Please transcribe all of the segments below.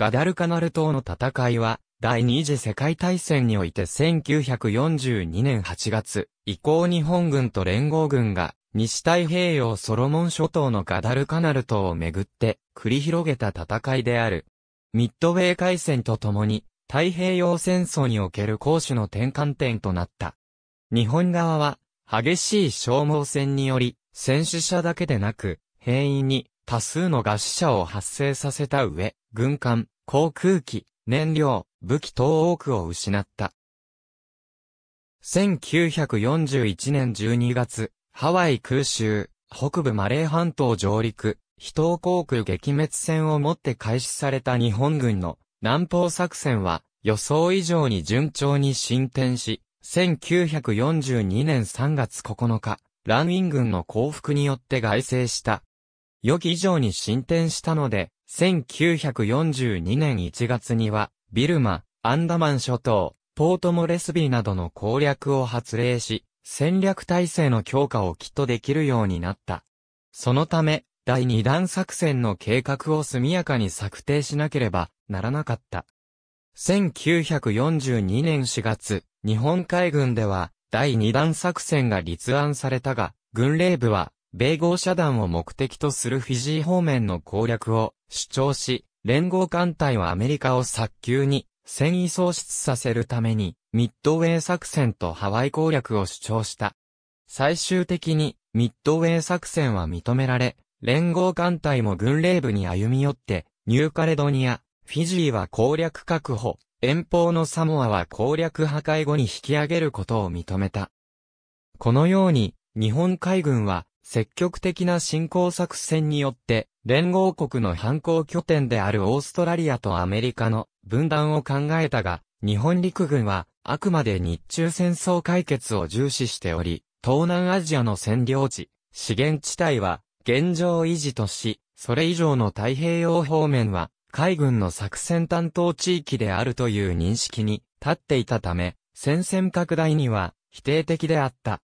ガダルカナル島の戦いは、第二次世界大戦において1942年8月、以降日本軍と連合軍が、西太平洋ソロモン諸島のガダルカナル島をめぐって、繰り広げた戦いである。ミッドウェー海戦とともに、太平洋戦争における攻守の転換点となった。日本側は、激しい消耗戦により、戦死者だけでなく、兵員に多数の餓死者を発生させた上、軍艦、航空機、燃料、武器等多くを失った。1941年12月、ハワイ空襲、北部マレー半島上陸、非東航空撃滅戦をもって開始された日本軍の南方作戦は予想以上に順調に進展し、1942年3月9日、ランウィン軍の降伏によって外制した。予期以上に進展したので、1942年1月には、ビルマ、アンダマン諸島、ポートモレスビーなどの攻略を発令し、戦略体制の強化をきっとできるようになった。そのため、第2弾作戦の計画を速やかに策定しなければならなかった。1942年4月、日本海軍では、第2弾作戦が立案されたが、軍令部は、米豪遮断を目的とするフィジー方面の攻略を主張し、連合艦隊はアメリカを早急に戦意喪失させるために、ミッドウェー作戦とハワイ攻略を主張した。最終的に、ミッドウェー作戦は認められ、連合艦隊も軍令部に歩み寄って、ニューカレドニア、フィジーは攻略確保、遠方のサモアは攻略破壊後に引き上げることを認めた。このように、日本海軍は、積極的な侵攻作戦によって、連合国の反抗拠点であるオーストラリアとアメリカの分断を考えたが、日本陸軍は、あくまで日中戦争解決を重視しており、東南アジアの占領地、資源地帯は、現状維持とし、それ以上の太平洋方面は、海軍の作戦担当地域であるという認識に立っていたため、戦線拡大には否定的であった。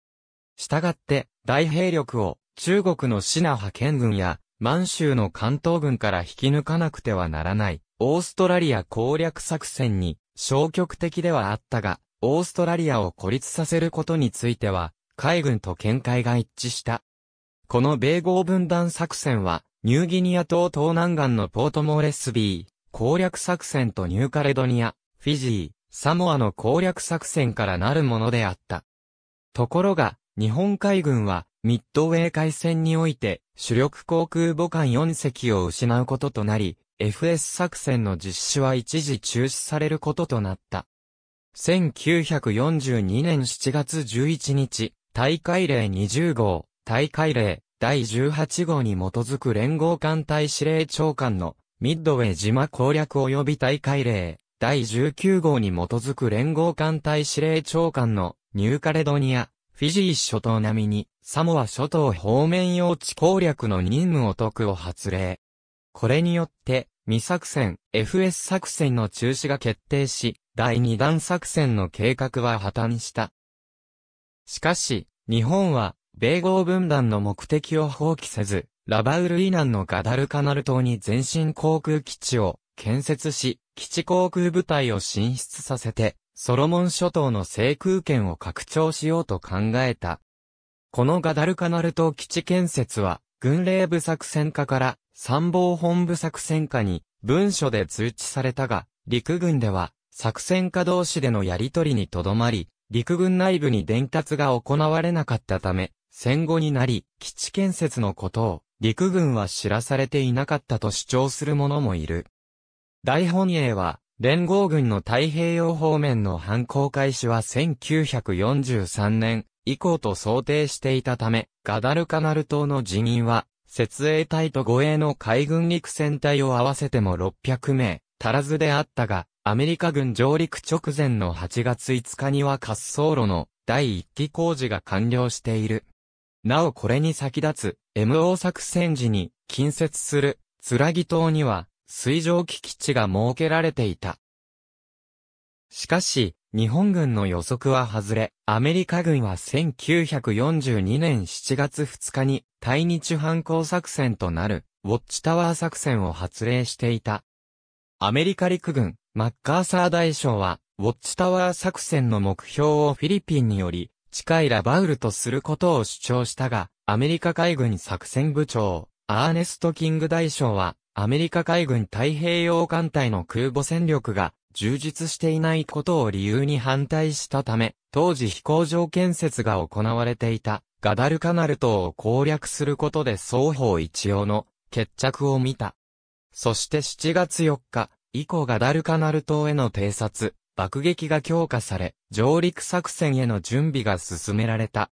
したがって、大兵力を中国のシナ派遣軍や満州の関東軍から引き抜かなくてはならない、オーストラリア攻略作戦に消極的ではあったが、オーストラリアを孤立させることについては、海軍と見解が一致した。この米豪分断作戦は、ニューギニア島東南岸のポートモーレスビー、攻略作戦とニューカレドニア、フィジー、サモアの攻略作戦からなるものであった。ところが、日本海軍はミッドウェー海戦において主力航空母艦4隻を失うこととなり、FS 作戦の実施は一時中止されることとなった。1942年7月11日、大会令20号、大会令第18号に基づく連合艦隊司令長官のミッドウェー島攻略及び大会令第19号に基づく連合艦隊司令長官のニューカレドニアフィジー諸島並みに、サモア諸島方面用地攻略の任務を解くを発令。これによって、未作戦、FS 作戦の中止が決定し、第2弾作戦の計画は破綻した。しかし、日本は、米豪分断の目的を放棄せず、ラバウル以南のガダルカナル島に前進航空基地を建設し、基地航空部隊を進出させて、ソロモン諸島の制空権を拡張しようと考えた。このガダルカナル島基地建設は、軍令部作戦課から参謀本部作戦課に文書で通知されたが、陸軍では作戦課同士でのやりとりにとどまり、陸軍内部に伝達が行われなかったため、戦後になり、基地建設のことを陸軍は知らされていなかったと主張する者もいる。大本営は、連合軍の太平洋方面の反抗開始は1943年以降と想定していたため、ガダルカナル島の人員は、設営隊と護衛の海軍陸戦隊を合わせても600名、足らずであったが、アメリカ軍上陸直前の8月5日には滑走路の第1期工事が完了している。なおこれに先立つ、MO 作戦時に近接する、つらぎ島には、水上機基地が設けられていた。しかし、日本軍の予測は外れ、アメリカ軍は1942年7月2日に対日反抗作戦となるウォッチタワー作戦を発令していた。アメリカ陸軍マッカーサー大将はウォッチタワー作戦の目標をフィリピンにより近いラバウルとすることを主張したが、アメリカ海軍作戦部長アーネスト・キング大将はアメリカ海軍太平洋艦隊の空母戦力が充実していないことを理由に反対したため、当時飛行場建設が行われていたガダルカナル島を攻略することで双方一応の決着を見た。そして7月4日、以降ガダルカナル島への偵察、爆撃が強化され、上陸作戦への準備が進められた。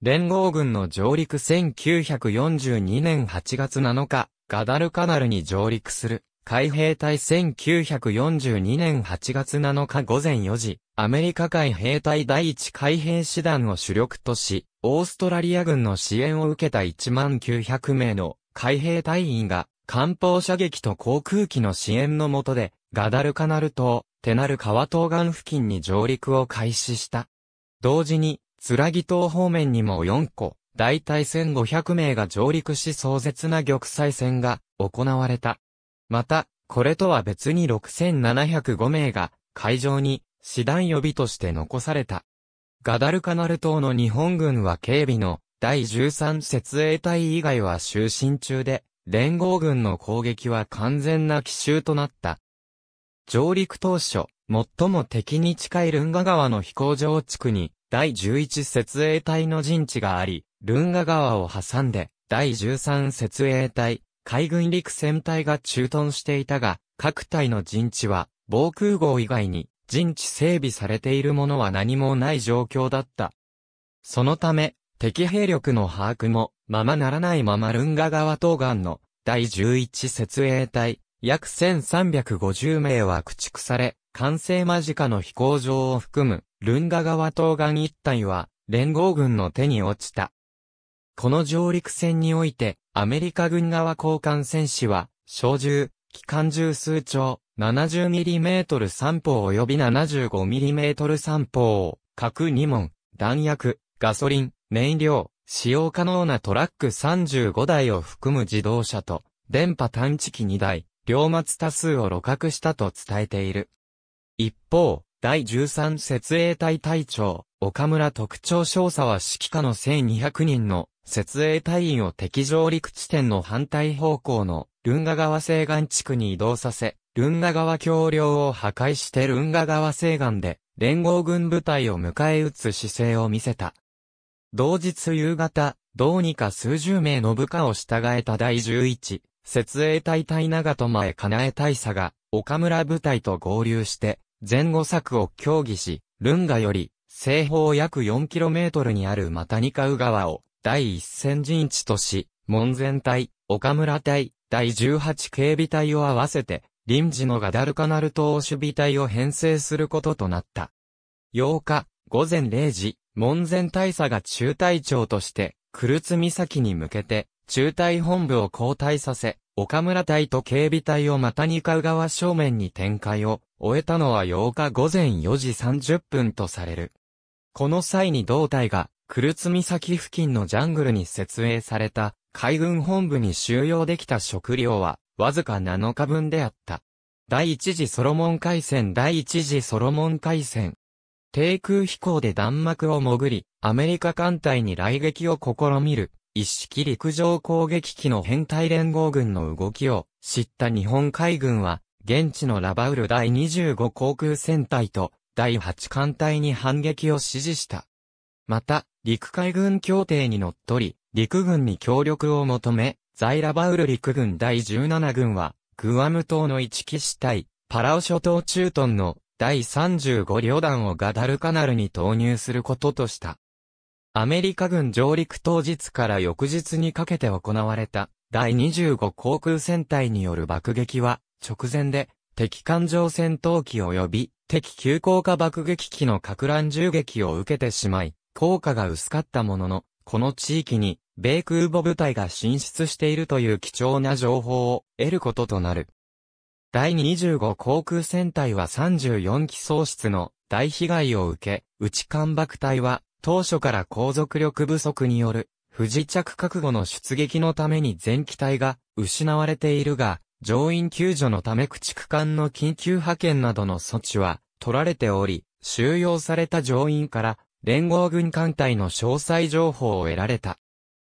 連合軍の上陸1942年8月7日、ガダルカナルに上陸する。海兵隊1942年8月7日午前4時、アメリカ海兵隊第一海兵師団を主力とし、オーストラリア軍の支援を受けた1900名の海兵隊員が、艦砲射撃と航空機の支援の下で、ガダルカナル島、テナル川東岸付近に上陸を開始した。同時に、ツラギ島方面にも4個、大体1500名が上陸し壮絶な玉砕戦が行われた。また、これとは別に6705名が海上に師団予備として残された。ガダルカナル島の日本軍は警備の第13設営隊以外は就寝中で、連合軍の攻撃は完全な奇襲となった。上陸当初、最も敵に近いルンガ川の飛行場地区に、第11設営隊の陣地があり、ルンガ川を挟んで、第13設営隊、海軍陸戦隊が駐屯していたが、各隊の陣地は、防空壕以外に、陣地整備されているものは何もない状況だった。そのため、敵兵力の把握も、ままならないままルンガ川東岸の、第11設営隊、約1350名は駆逐され、完成間近の飛行場を含む、ルンガ川東岸一帯は、連合軍の手に落ちた。この上陸戦において、アメリカ軍側交換戦士は、小銃、機関銃数丁、70mm 3砲及び 75mm 3砲、核2門、弾薬、ガソリン、燃料、使用可能なトラック35台を含む自動車と、電波探知機2台、両末多数を露獲したと伝えている。一方、第13設営隊隊長、岡村特徴少佐は指揮下の1200人の設営隊員を敵上陸地点の反対方向のルンガ川西岸地区に移動させ、ルンガ川橋梁を破壊してルンガ川西岸で連合軍部隊を迎え撃つ姿勢を見せた。同日夕方、どうにか数十名の部下を従えた第11、設営隊隊長と前叶え大佐が、岡村部隊と合流して、前後策を協議し、ルンガより、西方約4キロメートルにあるマタニカウ川を、第一戦陣地とし、門前隊、岡村隊、第十八警備隊を合わせて、臨時のガダルカナル島守備隊を編成することとなった。8日、午前0時、門前大佐が中隊長として、クルツ岬に向けて、中隊本部を交代させ、岡村隊と警備隊をまた二う側正面に展開を終えたのは8日午前4時30分とされる。この際に同隊がクルツ岬付近のジャングルに設営された海軍本部に収容できた食料はわずか7日分であった。第一次ソロモン海戦第一次ソロモン海戦。低空飛行で弾幕を潜り、アメリカ艦隊に雷撃を試みる、一式陸上攻撃機の編隊連合軍の動きを知った日本海軍は、現地のラバウル第25航空戦隊と第8艦隊に反撃を指示した。また、陸海軍協定にのっとり、陸軍に協力を求め、ザイラバウル陸軍第17軍は、グアム島の一騎士隊、パラオ諸島駐屯の第35旅団をガダルカナルに投入することとした。アメリカ軍上陸当日から翌日にかけて行われた第25航空戦隊による爆撃は直前で敵艦上戦闘機及び敵急降下爆撃機の格乱銃撃を受けてしまい効果が薄かったものの、この地域に、米空母部隊が進出しているという貴重な情報を得ることとなる。第25航空戦隊は34機喪失の大被害を受け、内艦爆隊は当初から航続力不足による不時着覚悟の出撃のために全機体が失われているが、乗員救助のため駆逐艦の緊急派遣などの措置は取られており、収容された乗員から連合軍艦隊の詳細情報を得られた。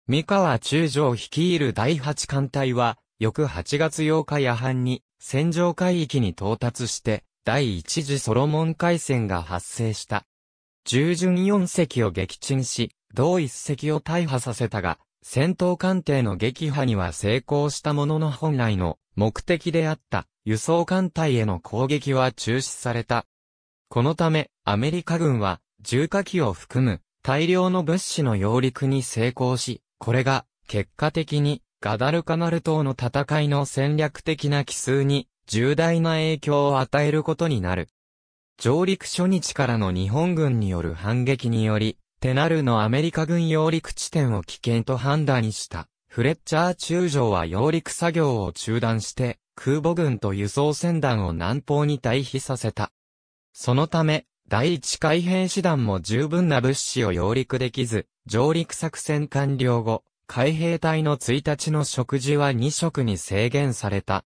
三河中将率いる第8艦隊は、翌8月8日夜半に、戦場海域に到達して、第一次ソロモン海戦が発生した。従順4隻を撃沈し、同一隻を大破させたが、戦闘艦艇の撃破には成功したものの本来の目的であった輸送艦隊への攻撃は中止された。このため、アメリカ軍は重火器を含む大量の物資の揚陸に成功し、これが結果的にガダルカナル島の戦いの戦略的な奇数に重大な影響を与えることになる。上陸初日からの日本軍による反撃により、テナルのアメリカ軍揚陸地点を危険と判断したフレッチャー中将は揚陸作業を中断して空母軍と輸送船団を南方に退避させた。そのため、第一海兵師団も十分な物資を揚陸できず、上陸作戦完了後、海兵隊の1日の食事は2食に制限された。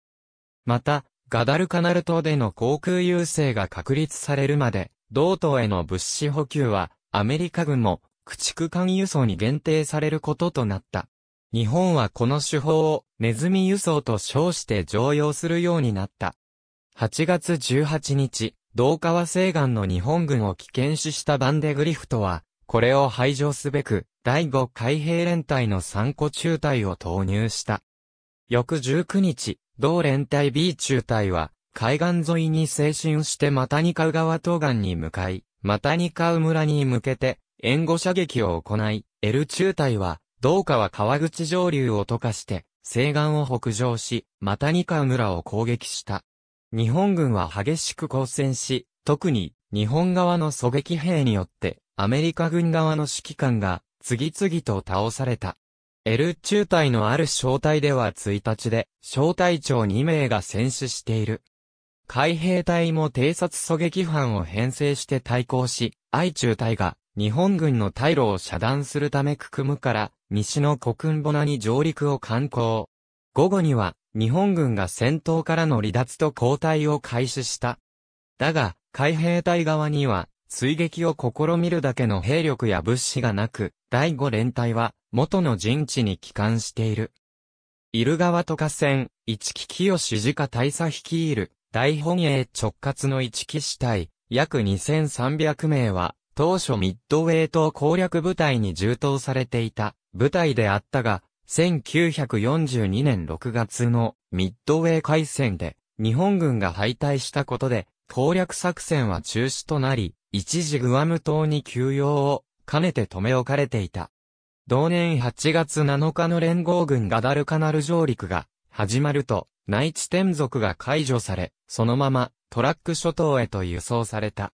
また、ガダルカナル島での航空優勢が確立されるまで、同島への物資補給は、アメリカ軍も、駆逐艦輸送に限定されることとなった。日本はこの手法をネズミ輸送と称して常用するようになった。8月18日、同川西岸の日本軍を危険視したバンデグリフトは、これを排除すべく、第5海兵連隊の三個中隊を投入した。翌19日、同連隊 B 中隊は、海岸沿いに精神してマタニカウ川東岸に向かい、マタニカウ村に向けて、援護射撃を行い、L 中隊は、同川川口上流を溶かして、西岸を北上し、マタニカウ村を攻撃した。日本軍は激しく交戦し、特に日本側の狙撃兵によってアメリカ軍側の指揮官が次々と倒された。L 中隊のある小隊では1日で小隊長2名が戦死している。海兵隊も偵察狙撃班を編成して対抗し、愛中隊が日本軍の退路を遮断するためククムから西の国クボナに上陸を観光。午後には日本軍が戦闘からの離脱と後退を開始した。だが、海兵隊側には、追撃を試みるだけの兵力や物資がなく、第5連隊は、元の陣地に帰還している。イル川渡河船一木清支持下大佐率いる、大本営直轄の一木支隊、約2300名は、当初ミッドウェイ島攻略部隊に充当されていた部隊であったが、1942年6月のミッドウェー海戦で日本軍が敗退したことで攻略作戦は中止となり、一時グアム島に休養を兼ねて留め置かれていた。同年8月7日の連合軍ガダルカナル上陸が始まると、内地天族が解除され、そのままトラック諸島へと輸送された。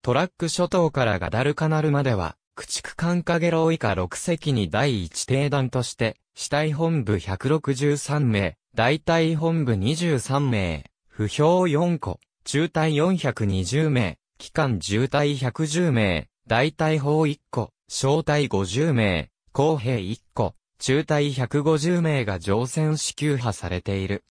トラック諸島からガダルカナルまでは駆逐艦カゲロウ以下6隻に第一定団として、死体本部163名、大隊本部23名、不評4個、中隊420名、機関重隊110名、大隊砲1個、小隊50名、公兵1個、中隊150名が乗船支給派されている。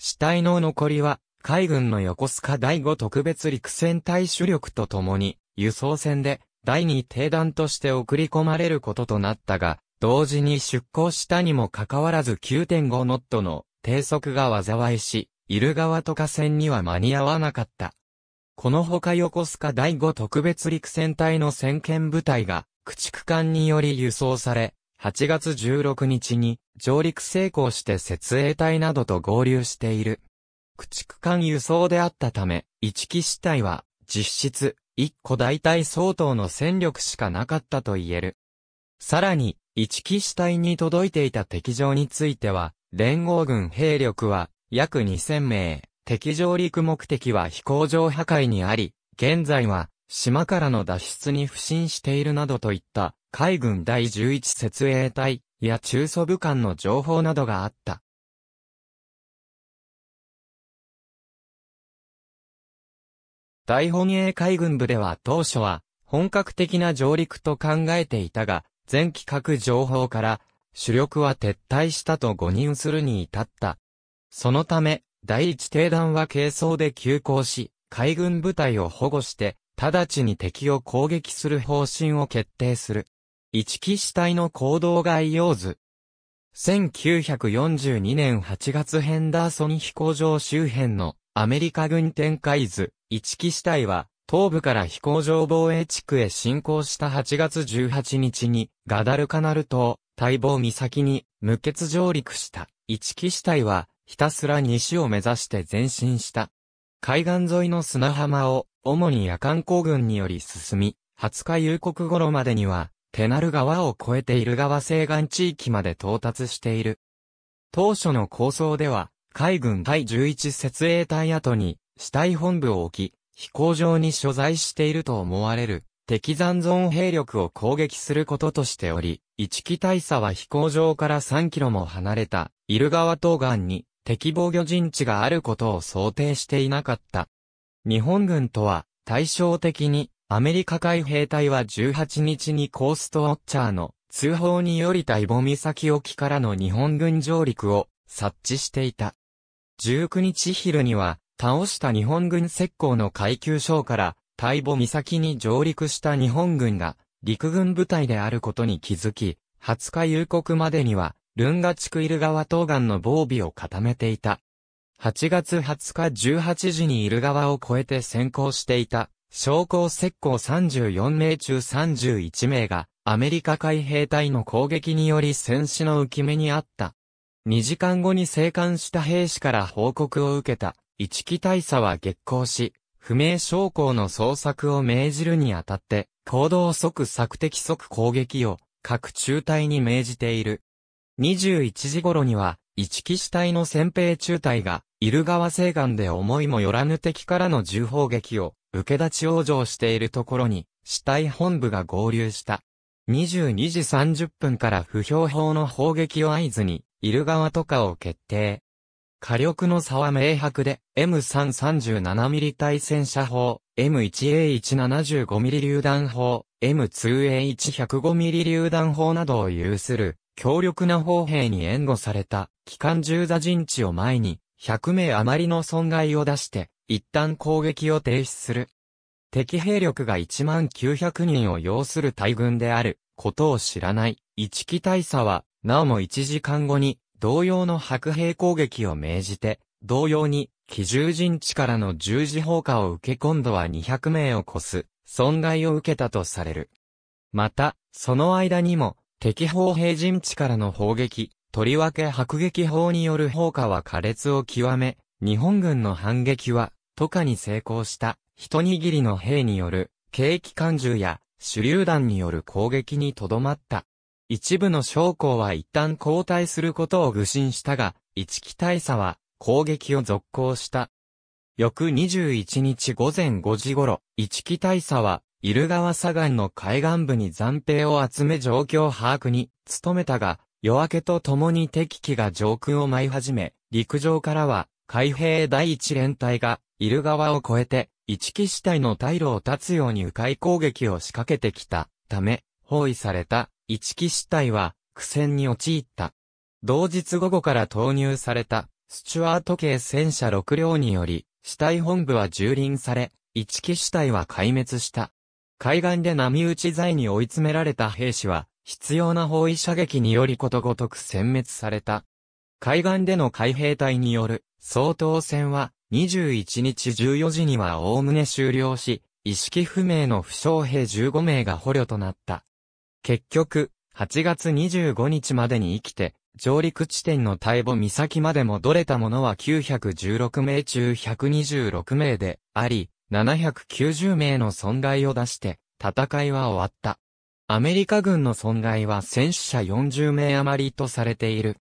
死体の残りは、海軍の横須賀第5特別陸戦隊主力と共に、輸送船で、第二定団として送り込まれることとなったが、同時に出港したにもかかわらず9.5ノットの低速が災いし、イル川渡河船には間に合わなかった。このほか横須賀第5特別陸戦隊の先見部隊が、駆逐艦により輸送され、8月16日に上陸成功して設営隊などと合流している。駆逐艦輸送であったため、一機死体は実質1個大体相当の戦力しかなかったと言える。さらに、一騎士隊に届いていた敵情については、連合軍兵力は約2000名、敵上陸目的は飛行場破壊にあり、現在は島からの脱出に不信しているなどといった海軍第11設営隊や中祖部官の情報などがあった。大本営海軍部では当初は、本格的な上陸と考えていたが、前規格情報から、主力は撤退したと誤認するに至った。そのため、第一艇団は軽装で急行し、海軍部隊を保護して、直ちに敵を攻撃する方針を決定する。一騎士隊の行動概要図。1942年8月ヘンダーソン飛行場周辺のアメリカ軍展開図、一木死体は、東部から飛行場防衛地区へ進行した8月18日に、ガダルカナル島、待望岬に、無血上陸した。一木死体は、ひたすら西を目指して前進した。海岸沿いの砂浜を、主に夜間航軍により進み、20日夕刻頃までには、テナル川を越えている川西岸地域まで到達している。当初の構想では、海軍第11設営隊後に、死体本部を置き、飛行場に所在していると思われる敵残存兵力を攻撃することとしており、一機大佐は飛行場から3キロも離れた、イルワ東岸に敵防御陣地があることを想定していなかった。日本軍とは対照的にアメリカ海兵隊は18日にコーストウォッチャーの通報により大母岬沖からの日本軍上陸を察知していた。19日昼には倒した日本軍石膏の階級章から大母岬に上陸した日本軍が陸軍部隊であることに気づき、20日夕刻までには、ルンガ地区イル川東岸の防備を固めていた。8月20日18時にイル川を越えて先行していた、将校石膏34名中31名が、アメリカ海兵隊の攻撃により戦死の浮き目にあった。2時間後に生還した兵士から報告を受けた。一木大佐は激行し、不明将校の捜索を命じるにあたって、行動即策的即攻撃を各中隊に命じている。21時頃には、一木死体の先兵中隊が、イル川西岸で思いもよらぬ敵からの銃砲撃を受け立ち往生しているところに、死体本部が合流した。22時30分から不評法の砲撃を合図に、イル川とかを決定。火力の差は明白で、M337mm 対戦車砲、M1A175mm 榴弾砲、M2A1105mm 榴弾砲などを有する、強力な砲兵に援護された、機関銃座陣地を前に、100名余りの損害を出して、一旦攻撃を停止する。敵兵力が1万900人を要する大軍である、ことを知らない。一機大差は、なおも1時間後に、同様の白兵攻撃を命じて、同様に、奇獣陣地からの十字砲火を受け今度は200名を超す、損害を受けたとされる。また、その間にも、敵砲兵陣地からの砲撃、とりわけ迫撃砲による砲火は苛烈を極め、日本軍の反撃は、とかに成功した、一握りの兵による、軽機関銃や、手榴弾による攻撃にとどまった。一部の将校は一旦交代することを愚心したが、一期大佐は攻撃を続行した。翌21日午前5時頃、一期大佐は、イル川左岸の海岸部に暫定を集め状況把握に努めたが、夜明けとともに敵機が上空を舞い始め、陸上からは、海兵第一連隊が、イルワを越えて、一木支隊の退路を断つように迂回攻撃を仕掛けてきたため、包囲された一騎死体は苦戦に陥った。同日午後から投入されたスチュワート系戦車6両により、死体本部は蹂躙され、一騎死体は壊滅した。海岸で波打ち罪に追い詰められた兵士は、必要な包囲射撃によりことごとく殲滅された。海岸での海兵隊による総統戦は21日14時には概ね終了し、意識不明の負傷兵15名が捕虜となった。結局、8月25日までに生きて、上陸地点の大母岬まで戻れた者は916名中126名であり、790名の損害を出して、戦いは終わった。アメリカ軍の損害は戦死者40名余りとされている。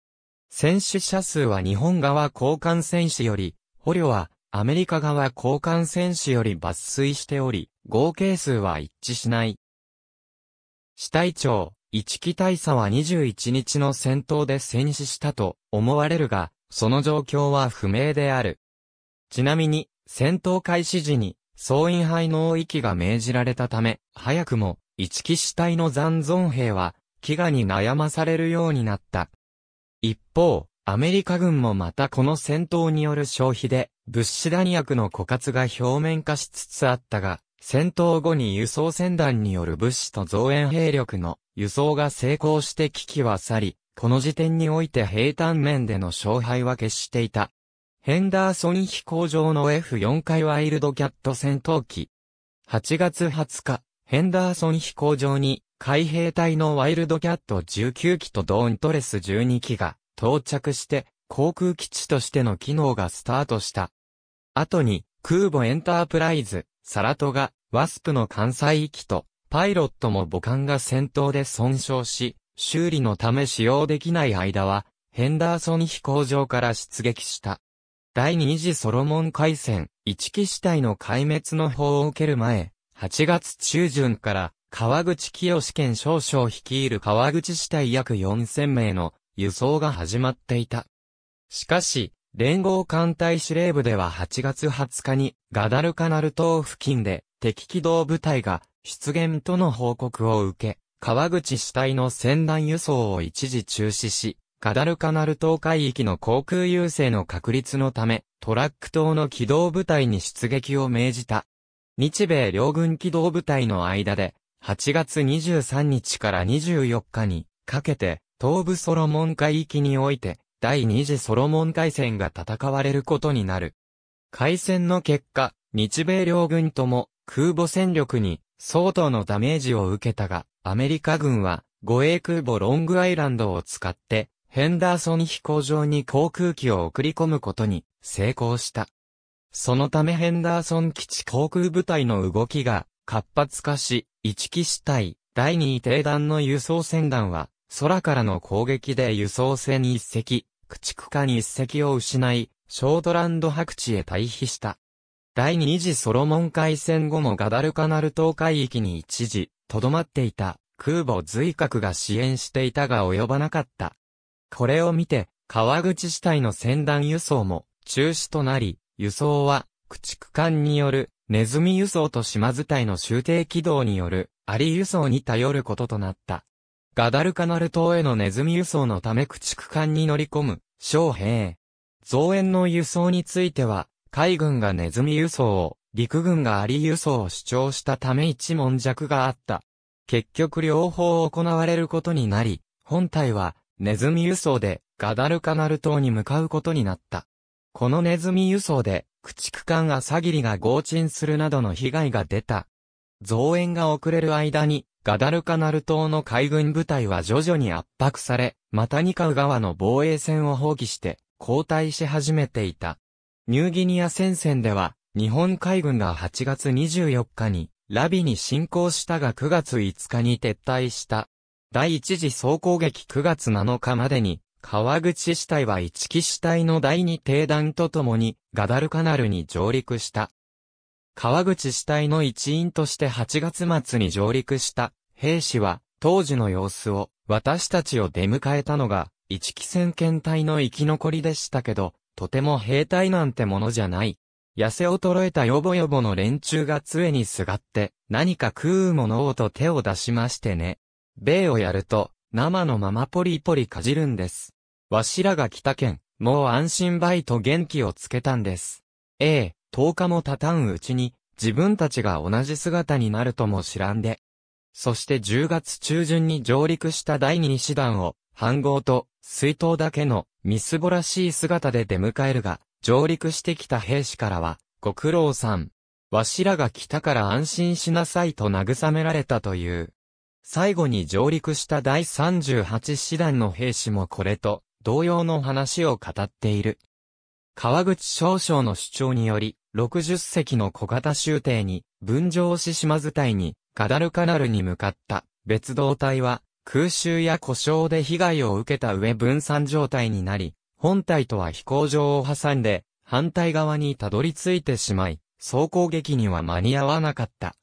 戦死者数は日本側交換戦士より、捕虜はアメリカ側交換戦士より抜粋しており、合計数は一致しない。死体長、一木大佐は21日の戦闘で戦死したと思われるが、その状況は不明である。ちなみに、戦闘開始時に、総員廃能息が命じられたため、早くも、一木死体の残存兵は、飢餓に悩まされるようになった。一方、アメリカ軍もまたこの戦闘による消費で、物資弾薬の枯渇が表面化しつつあったが、戦闘後に輸送船団による物資と増援兵力の輸送が成功して危機は去り、この時点において平坦面での勝敗は決していた。ヘンダーソン飛行場の F4 回ワイルドキャット戦闘機。8月20日、ヘンダーソン飛行場に海兵隊のワイルドキャット19機とドーントレス12機が到着して航空基地としての機能がスタートした。後に空母エンタープライズサラトガ、ワスプの関西域と、パイロットも母艦が戦闘で損傷し、修理のため使用できない間は、ヘンダーソン飛行場から出撃した。第二次ソロモン海戦、一機死体の壊滅の法を受ける前、8月中旬から、川口清県少将率いる川口死体約4000名の輸送が始まっていた。しかし、連合艦隊司令部では8月20日にガダルカナル島付近で敵機動部隊が出現との報告を受け、川口主体の船団輸送を一時中止し、ガダルカナル島海域の航空優勢の確立のため、トラック島の機動部隊に出撃を命じた。日米両軍機動部隊の間で、8月23日から24日にかけて、東部ソロモン海域において、第二次ソロモン海戦が戦われることになる。海戦の結果、日米両軍とも空母戦力に相当のダメージを受けたが、アメリカ軍は護衛空母ロングアイランドを使ってヘンダーソン飛行場に航空機を送り込むことに成功した。そのためヘンダーソン基地航空部隊の動きが活発化し、一機死体第二位定団の輸送船団は空からの攻撃で輸送船一隻、駆逐艦一隻を失い、ショートランド白地へ退避した。第二次ソロモン海戦後もガダルカナル島海域に一時、とどまっていた空母随格が支援していたが及ばなかった。これを見て、川口死隊の船団輸送も中止となり、輸送は駆逐艦によるネズミ輸送と島伝いの終定軌道によるアリ輸送に頼ることとなった。ガダルカナル島へのネズミ輸送のため駆逐艦に乗り込む、将兵。増援の輸送については、海軍がネズミ輸送を、陸軍がアリ輸送を主張したため一問弱があった。結局両方行われることになり、本体は、ネズミ輸送で、ガダルカナル島に向かうことになった。このネズミ輸送で、駆逐艦ギリが合沈するなどの被害が出た。増援が遅れる間に、ガダルカナル島の海軍部隊は徐々に圧迫され、マタニカウ川の防衛線を放棄して、後退し始めていた。ニューギニア戦線では、日本海軍が8月24日に、ラビに侵攻したが9月5日に撤退した。第一次総攻撃9月7日までに、川口支隊は一騎支隊の第二定団とともに、ガダルカナルに上陸した。川口死体の一員として8月末に上陸した兵士は、当時の様子を、私たちを出迎えたのが、一期戦検隊の生き残りでしたけど、とても兵隊なんてものじゃない。痩せ衰えたヨボヨボの連中が杖にすがって、何か食うものをと手を出しましてね。米をやると、生のままポリポリかじるんです。わしらが来たけん、もう安心バイト元気をつけたんです。ええ、10日も経たんうちに、自分たちが同じ姿になるとも知らんで。そして10月中旬に上陸した第2師団を、飯号と水筒だけのみすぼらしい姿で出迎えるが、上陸してきた兵士からは、ご苦労さん。わしらが来たから安心しなさいと慰められたという。最後に上陸した第38師団の兵士もこれと同様の話を語っている。川口少将の主張により、60隻の小型終艇に、分譲し島図隊に、ガダルカナルに向かった。別動隊は、空襲や故障で被害を受けた上分散状態になり、本体とは飛行場を挟んで、反対側にたどり着いてしまい、総攻撃には間に合わなかった。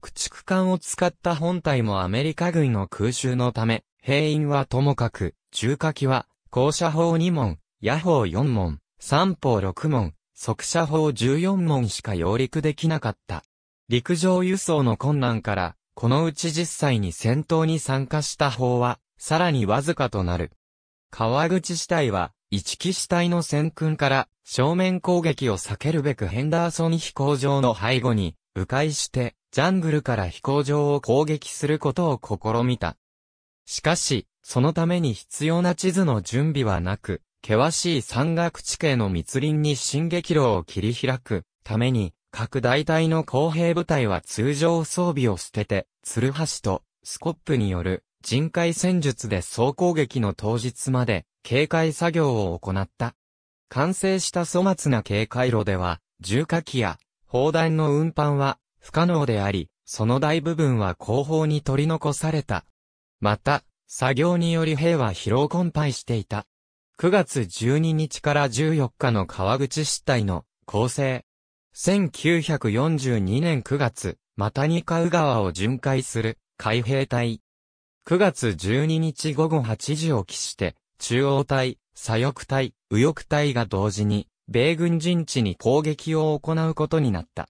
駆逐艦を使った本体もアメリカ軍の空襲のため、兵員はともかく、中華機は、高射砲2門、野砲4門、三砲6門、速射砲14門しか揚陸できなかった。陸上輸送の困難から、このうち実際に戦闘に参加した砲は、さらにわずかとなる。川口死体は、一騎死体の戦訓から正面攻撃を避けるべくヘンダーソン飛行場の背後に、迂回して、ジャングルから飛行場を攻撃することを試みた。しかし、そのために必要な地図の準備はなく、険しい山岳地形の密林に進撃路を切り開くために、各大隊の工兵部隊は通常装備を捨てて、ツルハシとスコップによる人海戦術で総攻撃の当日まで警戒作業を行った。完成した粗末な警戒路では、重火器や砲弾の運搬は不可能であり、その大部分は後方に取り残された。また、作業により兵は疲労困憊していた。9月12日から14日の川口失態の構成。1942年9月、またにカう川を巡回する海兵隊。9月12日午後8時を期して、中央隊、左翼隊、右翼隊が同時に、米軍陣地に攻撃を行うことになった。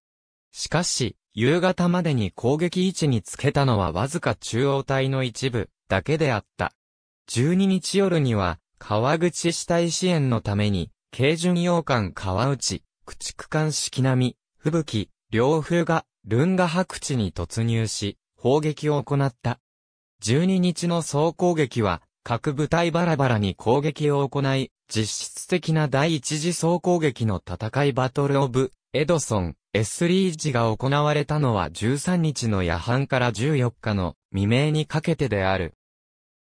しかし、夕方までに攻撃位置につけたのはわずか中央隊の一部だけであった。12日夜には、川口死体支援のために、軽巡洋艦川内、駆逐艦式並、み、吹雪、両風が、ルンガ白地に突入し、砲撃を行った。12日の総攻撃は、各部隊バラバラに攻撃を行い、実質的な第一次総攻撃の戦いバトルオブ、エドソン、エスリージが行われたのは13日の夜半から14日の未明にかけてである。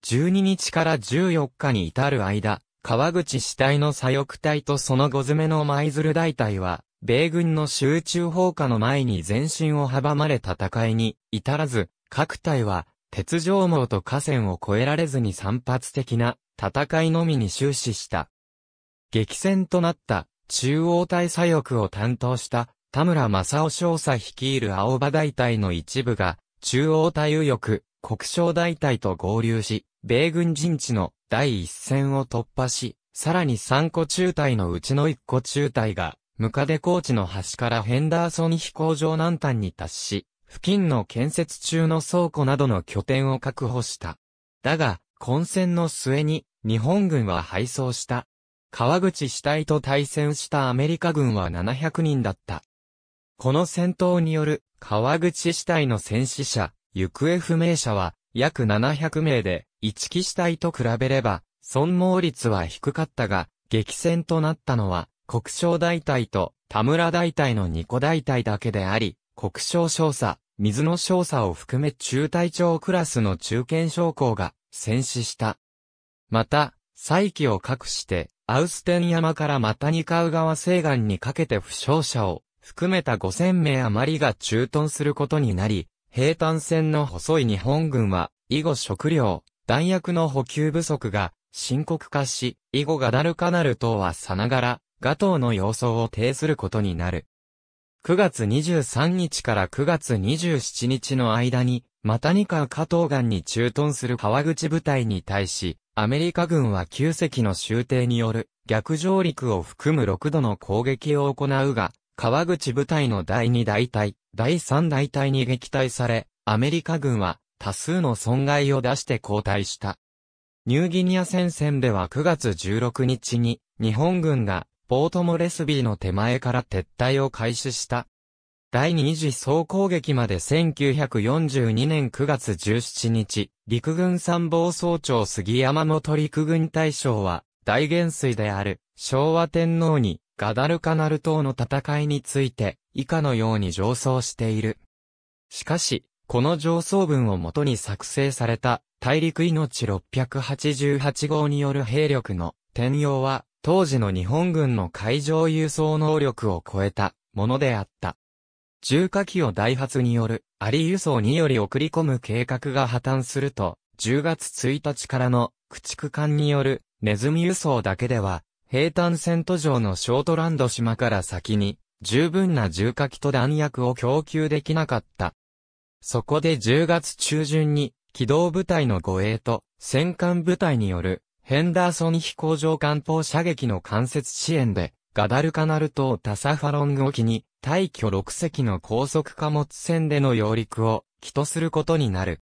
12日から14日に至る間、川口死体の左翼隊とその後詰めの舞鶴大隊は、米軍の集中砲火の前に前進を阻まれ戦いに至らず、各隊は鉄条網と河川を越えられずに散発的な戦いのみに終始した。激戦となった中央隊左翼を担当した田村正夫少佐率いる青葉大隊の一部が中央隊右翼、国商大隊と合流し、米軍陣地の第一線を突破し、さらに3個中隊のうちの1個中隊が、ムカデ高地の端からヘンダーソン飛行場南端に達し、付近の建設中の倉庫などの拠点を確保した。だが、混戦の末に、日本軍は敗走した。川口死体と対戦したアメリカ軍は700人だった。この戦闘による川口死体の戦死者、行方不明者は約700名で、一騎士隊と比べれば、損耗率は低かったが、激戦となったのは、国商大隊と田村大隊の2個大隊だけであり、国商少佐、水野少佐を含め中隊長クラスの中堅将校が戦死した。また、再起を隠して、アウステン山からマタニカウ川西岸にかけて負傷者を含めた5000名余りが駐屯することになり、平坦線の細い日本軍は、以後食料、弾薬の補給不足が深刻化し、以後がだるかなるとはさながら、ガ島の様相を呈することになる。9月23日から9月27日の間に、マタニカ加藤岩に駐屯する川口部隊に対し、アメリカ軍は9隻の終艇による逆上陸を含む6度の攻撃を行うが、川口部隊の第2大隊、第3大隊に撃退され、アメリカ軍は多数の損害を出して後退した。ニューギニア戦線では9月16日に日本軍がポートモレスビーの手前から撤退を開始した。第二次総攻撃まで1942年9月17日、陸軍参謀総長杉山本陸軍大将は大元帥である昭和天皇にガダルカナル島の戦いについて、以下のように上層している。しかし、この上層文をもとに作成された、大陸命688号による兵力の転用は、当時の日本軍の海上輸送能力を超えたものであった。重火器をダイハツによる、アリ輸送により送り込む計画が破綻すると、10月1日からの駆逐艦によるネズミ輸送だけでは、平坦線途上のショートランド島から先に、十分な重火器と弾薬を供給できなかった。そこで10月中旬に、機動部隊の護衛と戦艦部隊によるヘンダーソン飛行場艦砲射撃の間接支援で、ガダルカナル島タサファロン沖に大挙6隻の高速貨物船での揚陸を起とすることになる。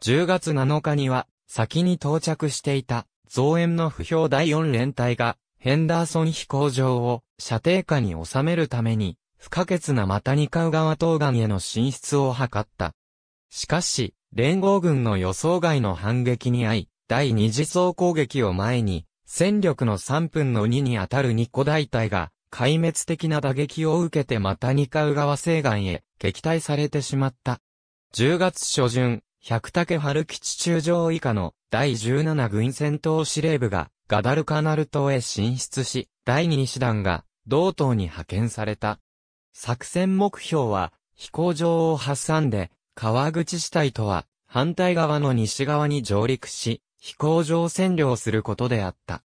10月7日には先に到着していた増援の不評第4連隊がヘンダーソン飛行場を射程下に収めるために、不可欠なマタニカウ川東岸への進出を図った。しかし、連合軍の予想外の反撃に遭い、第二次総攻撃を前に、戦力の3分の2に当たる2個大隊が、壊滅的な打撃を受けてマタニカウ川西岸へ撃退されてしまった。10月初旬、百武春吉中将以下の第17軍戦闘司令部がガダルカナル島へ進出し、第二師団が、同島に派遣された。作戦目標は、飛行場を挟んで、川口地帯とは、反対側の西側に上陸し、飛行場を占領することであった。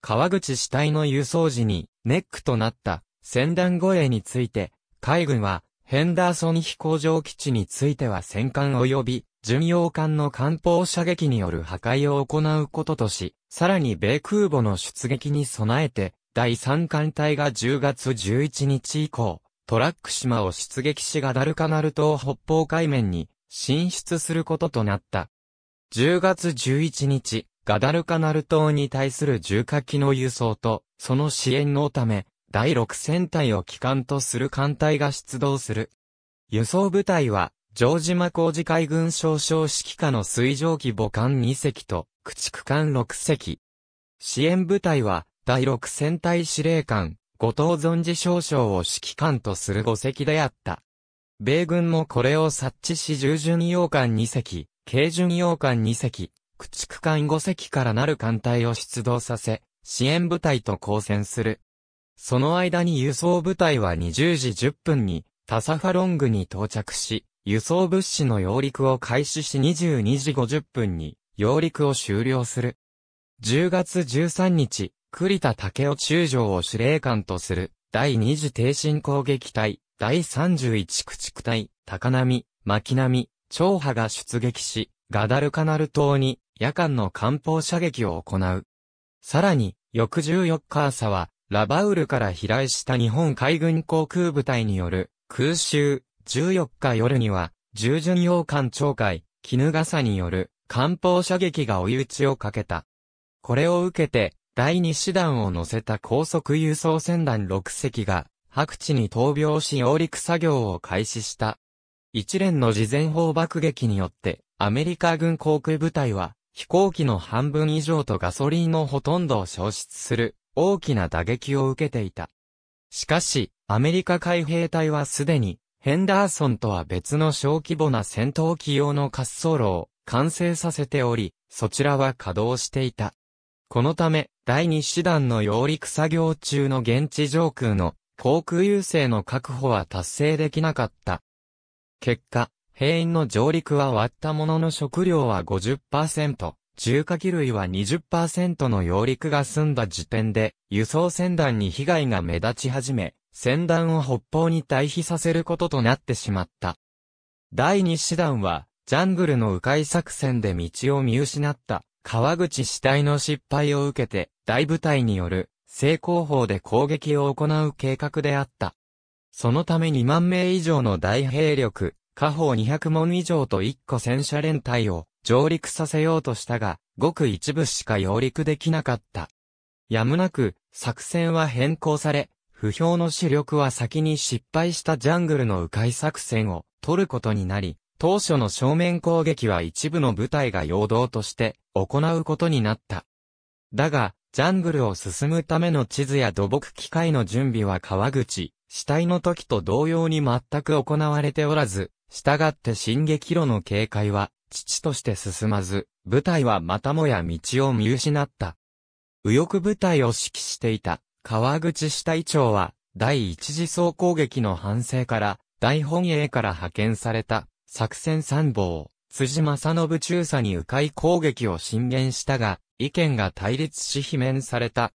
川口死体の輸送時にネックとなった、戦団護衛について、海軍はヘンダーソン飛行場基地については戦艦及び巡洋艦の艦砲射撃による破壊を行うこととし、さらに米空母の出撃に備えて、第3艦隊が10月11日以降、トラック島を出撃しガダルカナル島北方海面に進出することとなった。10月11日、ガダルカナル島に対する重火器の輸送と、その支援のため、第6戦隊を機関とする艦隊が出動する。輸送部隊は、城島工事海軍少将指揮下の水蒸気母艦2隻と、駆逐艦6隻。支援部隊は、第6戦隊司令官、後藤存治少将を指揮官とする5隻であった。米軍もこれを察知し従順洋艦2隻、軽巡洋艦2隻、駆逐艦5隻からなる艦隊を出動させ、支援部隊と交戦する。その間に輸送部隊は20時10分にタサファロングに到着し、輸送物資の揚陸を開始し22時50分に揚陸を終了する。10月13日、栗田武雄中将を司令官とする第二次停戦攻撃隊、第31駆逐隊、高波、巻波、長波が出撃し、ガダルカナル島に夜間の艦砲射撃を行う。さらに、翌14日朝は、ラバウルから飛来した日本海軍航空部隊による空襲、14日夜には、従順洋艦長海、絹笠による艦砲射撃が追い打ちをかけた。これを受けて、第2師団を乗せた高速輸送船団6隻が、白地に闘病し揚陸作業を開始した。一連の事前砲爆撃によって、アメリカ軍航空部隊は、飛行機の半分以上とガソリンのほとんどを消失する、大きな打撃を受けていた。しかし、アメリカ海兵隊はすでに、ヘンダーソンとは別の小規模な戦闘機用の滑走路を完成させており、そちらは稼働していた。このため、第2師団の揚陸作業中の現地上空の航空優勢の確保は達成できなかった。結果、兵員の上陸は割ったものの食料は50%、重火器類は20%の揚陸が済んだ時点で、輸送船団に被害が目立ち始め、船団を北方に退避させることとなってしまった。第2師団は、ジャングルの迂回作戦で道を見失った、川口死体の失敗を受けて、大部隊による、正攻法で攻撃を行う計画であった。そのため2万名以上の大兵力、下方200門以上と1個戦車連隊を上陸させようとしたが、ごく一部しか揚陸できなかった。やむなく、作戦は変更され、不評の主力は先に失敗したジャングルの迂回作戦を取ることになり、当初の正面攻撃は一部の部隊が陽動として行うことになった。だが、ジャングルを進むための地図や土木機械の準備は川口、死体の時と同様に全く行われておらず、従って進撃路の警戒は父として進まず、部隊はまたもや道を見失った。右翼部隊を指揮していた、川口下隊長は、第一次総攻撃の反省から、大本営から派遣された、作戦参謀、辻正信中佐に迂回攻撃を進言したが、意見が対立し罷免された。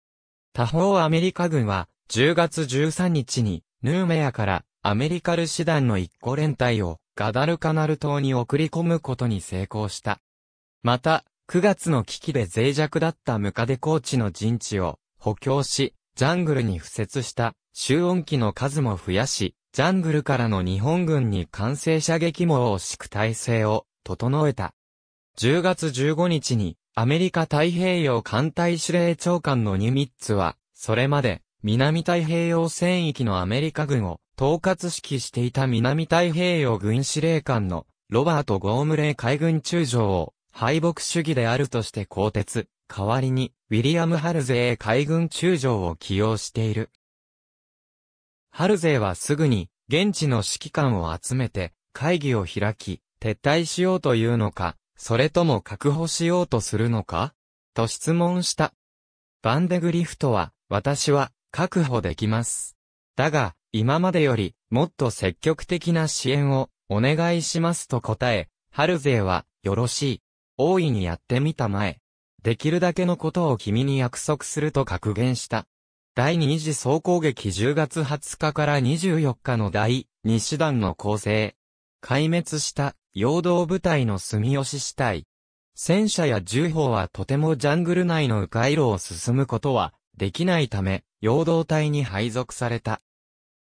他方アメリカ軍は、10月13日に、ヌーメアから、アメリカル師団の一個連隊を、ガダルカナル島に送り込むことに成功した。また、9月の危機で脆弱だったムカデ高地の陣地を補強し、ジャングルに付設した集音機の数も増やし、ジャングルからの日本軍に完成射撃網を敷く体制を整えた。10月15日にアメリカ太平洋艦隊司令長官のニュミッツは、それまで南太平洋戦域のアメリカ軍を統括指揮していた南太平洋軍司令官のロバート・ゴームレイ海軍中将を敗北主義であるとして更迭、代わりにウィリアム・ハルゼー海軍中将を起用している。ハルゼーはすぐに現地の指揮官を集めて会議を開き、撤退しようというのか、それとも確保しようとするのかと質問した。バンデグリフトは、私は確保できます。だが、今までよりもっと積極的な支援をお願いしますと答え、春勢はよろしい。大いにやってみたまえ。できるだけのことを君に約束すると確言した。第二次総攻撃10月20日から24日の第2師団の構成。壊滅した陽動部隊の住吉死体。戦車や銃砲はとてもジャングル内の迂回路を進むことはできないため、陽動隊に配属された。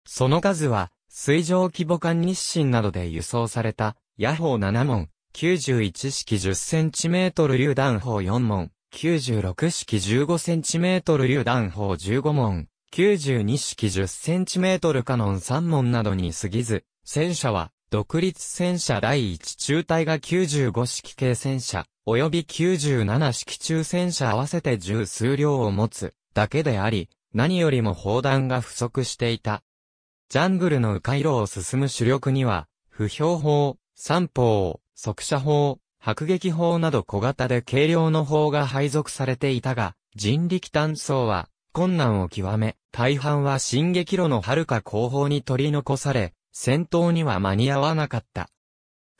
その数は、水上規模艦日清などで輸送された、野砲7門、91式10 c m チ榴弾砲4門、96式15 c m チ榴弾砲15門、92式10 c m カノン3門などに過ぎず、戦車は、独立戦車第1中隊が95式軽戦車、及び97式中戦車合わせて十数両を持つ、だけであり、何よりも砲弾が不足していた。ジャングルの迂回路を進む主力には、不評砲、三砲、速射砲、迫撃砲など小型で軽量の砲が配属されていたが、人力単装は困難を極め、大半は進撃路の遥か後方に取り残され、戦闘には間に合わなかった。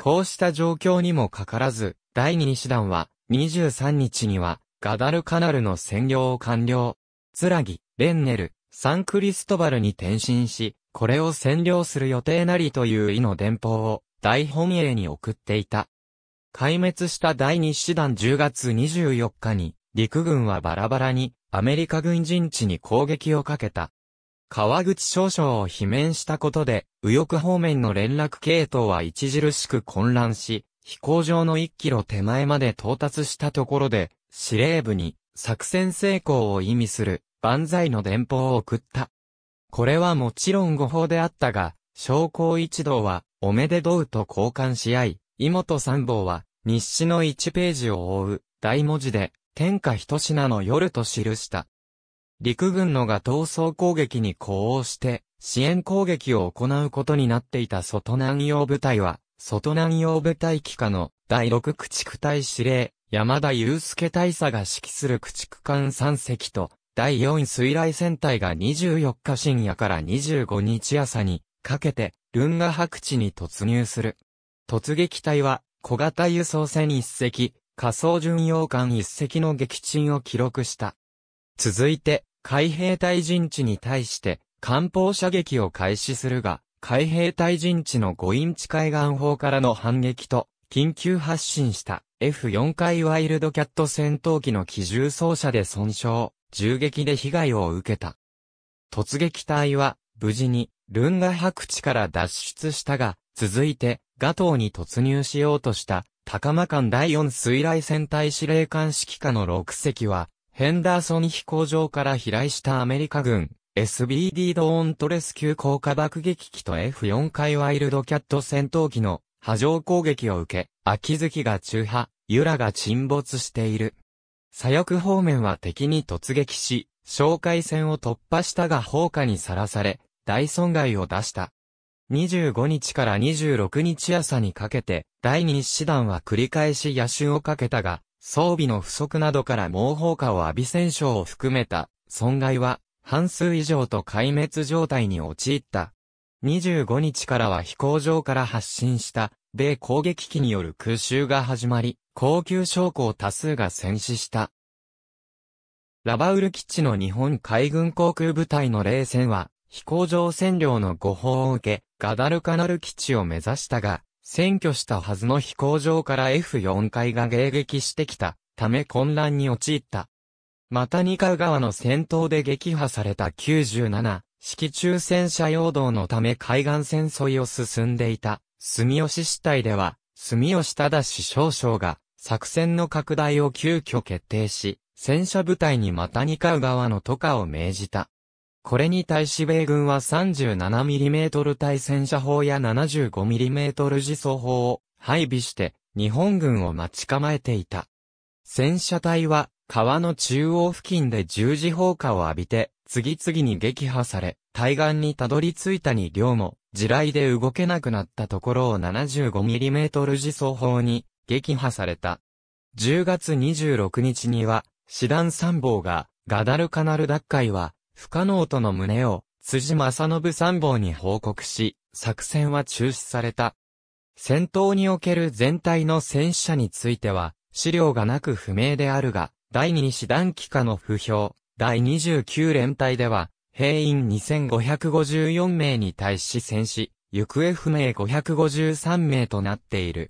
こうした状況にもかからず、第二師団は、23日には、ガダルカナルの占領を完了。ツラギ、レンネル、サンクリストバルに転身し、これを占領する予定なりという意の電報を大本営に送っていた。壊滅した第2師団10月24日に、陸軍はバラバラにアメリカ軍陣地に攻撃をかけた。川口少将を罷免したことで、右翼方面の連絡系統は著しく混乱し、飛行場の1キロ手前まで到達したところで、司令部に作戦成功を意味する万歳の電報を送った。これはもちろん誤報であったが、将校一同は、おめでとうと交換し合い、妹三坊は、日誌の一ページを覆う、大文字で、天下一品の夜と記した。陸軍のが闘争攻撃に呼応して、支援攻撃を行うことになっていた外南洋部隊は、外南洋部隊機下の第六駆逐隊司令、山田祐介大佐が指揮する駆逐艦三隻と、第4水雷戦隊が24日深夜から25日朝にかけて、ルンガ白地に突入する。突撃隊は、小型輸送船一隻、仮想巡洋艦一隻の撃沈を記録した。続いて、海兵隊陣地に対して、艦砲射撃を開始するが、海兵隊陣地の5インチ海岸砲からの反撃と、緊急発進した F4 回ワイルドキャット戦闘機の機銃装車で損傷。銃撃で被害を受けた。突撃隊は、無事に、ルンガ白地から脱出したが、続いて、ガトーに突入しようとした、高間間第4水雷戦隊司令官指揮下の6隻は、ヘンダーソン飛行場から飛来したアメリカ軍、SBD ドーントレス級降下爆撃機と F4 回ワイルドキャット戦闘機の波状攻撃を受け、秋月が中波、ユラが沈没している。左翼方面は敵に突撃し、哨戒戦を突破したが放火にさらされ、大損害を出した。25日から26日朝にかけて、第2師団は繰り返し野襲をかけたが、装備の不足などから猛放火を浴び戦勝を含めた、損害は、半数以上と壊滅状態に陥った。25日からは飛行場から発進した、米攻撃機による空襲が始まり、高級将校多数が戦死した。ラバウル基地の日本海軍航空部隊の冷戦は、飛行場占領の誤報を受け、ガダルカナル基地を目指したが、占拠したはずの飛行場から F4 回が迎撃してきたため混乱に陥った。また二ウ川の戦闘で撃破された97式中戦車陽動のため海岸戦争いを進んでいた住吉市隊では住吉忠少将が、作戦の拡大を急遽決定し、戦車部隊にまたにかう側の渡河を命じた。これに対し米軍は 37mm 対戦車砲や 75mm 自走砲を配備して日本軍を待ち構えていた。戦車隊は川の中央付近で十字砲火を浴びて次々に撃破され対岸にたどり着いたに両も地雷で動けなくなったところを 75mm 自走砲に撃破された。10月26日には、師団参謀が、ガダルカナル奪回は、不可能との旨を、辻正信参謀に報告し、作戦は中止された。戦闘における全体の戦死者については、資料がなく不明であるが、第2師団機下の不評、第29連隊では、兵員2554名に対し戦死、行方不明553名となっている。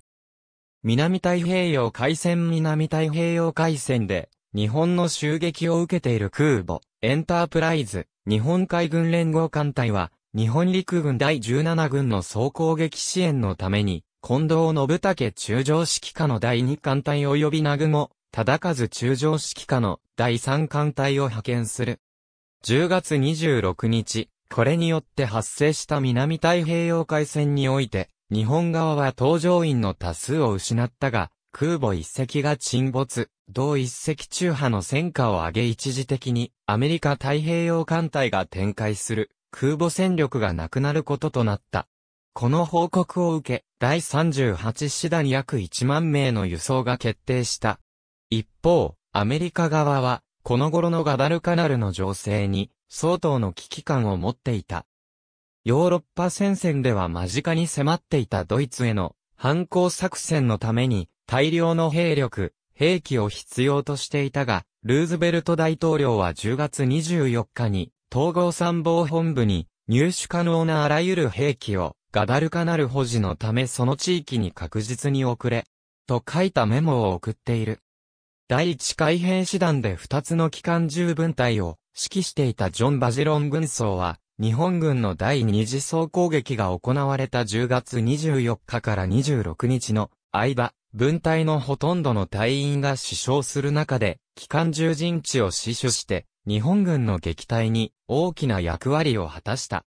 南太平洋海戦南太平洋海戦で、日本の襲撃を受けている空母、エンタープライズ、日本海軍連合艦隊は、日本陸軍第17軍の総攻撃支援のために、近藤信武中将指揮下の第2艦隊及び南雲、忠和中将指揮下の第3艦隊を派遣する。10月26日、これによって発生した南太平洋海戦において、日本側は搭乗員の多数を失ったが、空母一隻が沈没、同一隻中派の戦果を上げ一時的に、アメリカ太平洋艦隊が展開する、空母戦力がなくなることとなった。この報告を受け、第38師団約1万名の輸送が決定した。一方、アメリカ側は、この頃のガダルカナルの情勢に相当の危機感を持っていた。ヨーロッパ戦線では間近に迫っていたドイツへの反抗作戦のために大量の兵力、兵器を必要としていたが、ルーズベルト大統領は10月24日に統合参謀本部に入手可能なあらゆる兵器をガダルカナル保持のためその地域に確実に送れ、と書いたメモを送っている。第一海兵師団で2つの機関銃分隊を指揮していたジョン・バジロン軍曹は、日本軍の第二次総攻撃が行われた10月24日から26日の間、分隊のほとんどの隊員が死傷する中で、機関銃陣地を死守して、日本軍の撃退に大きな役割を果たした。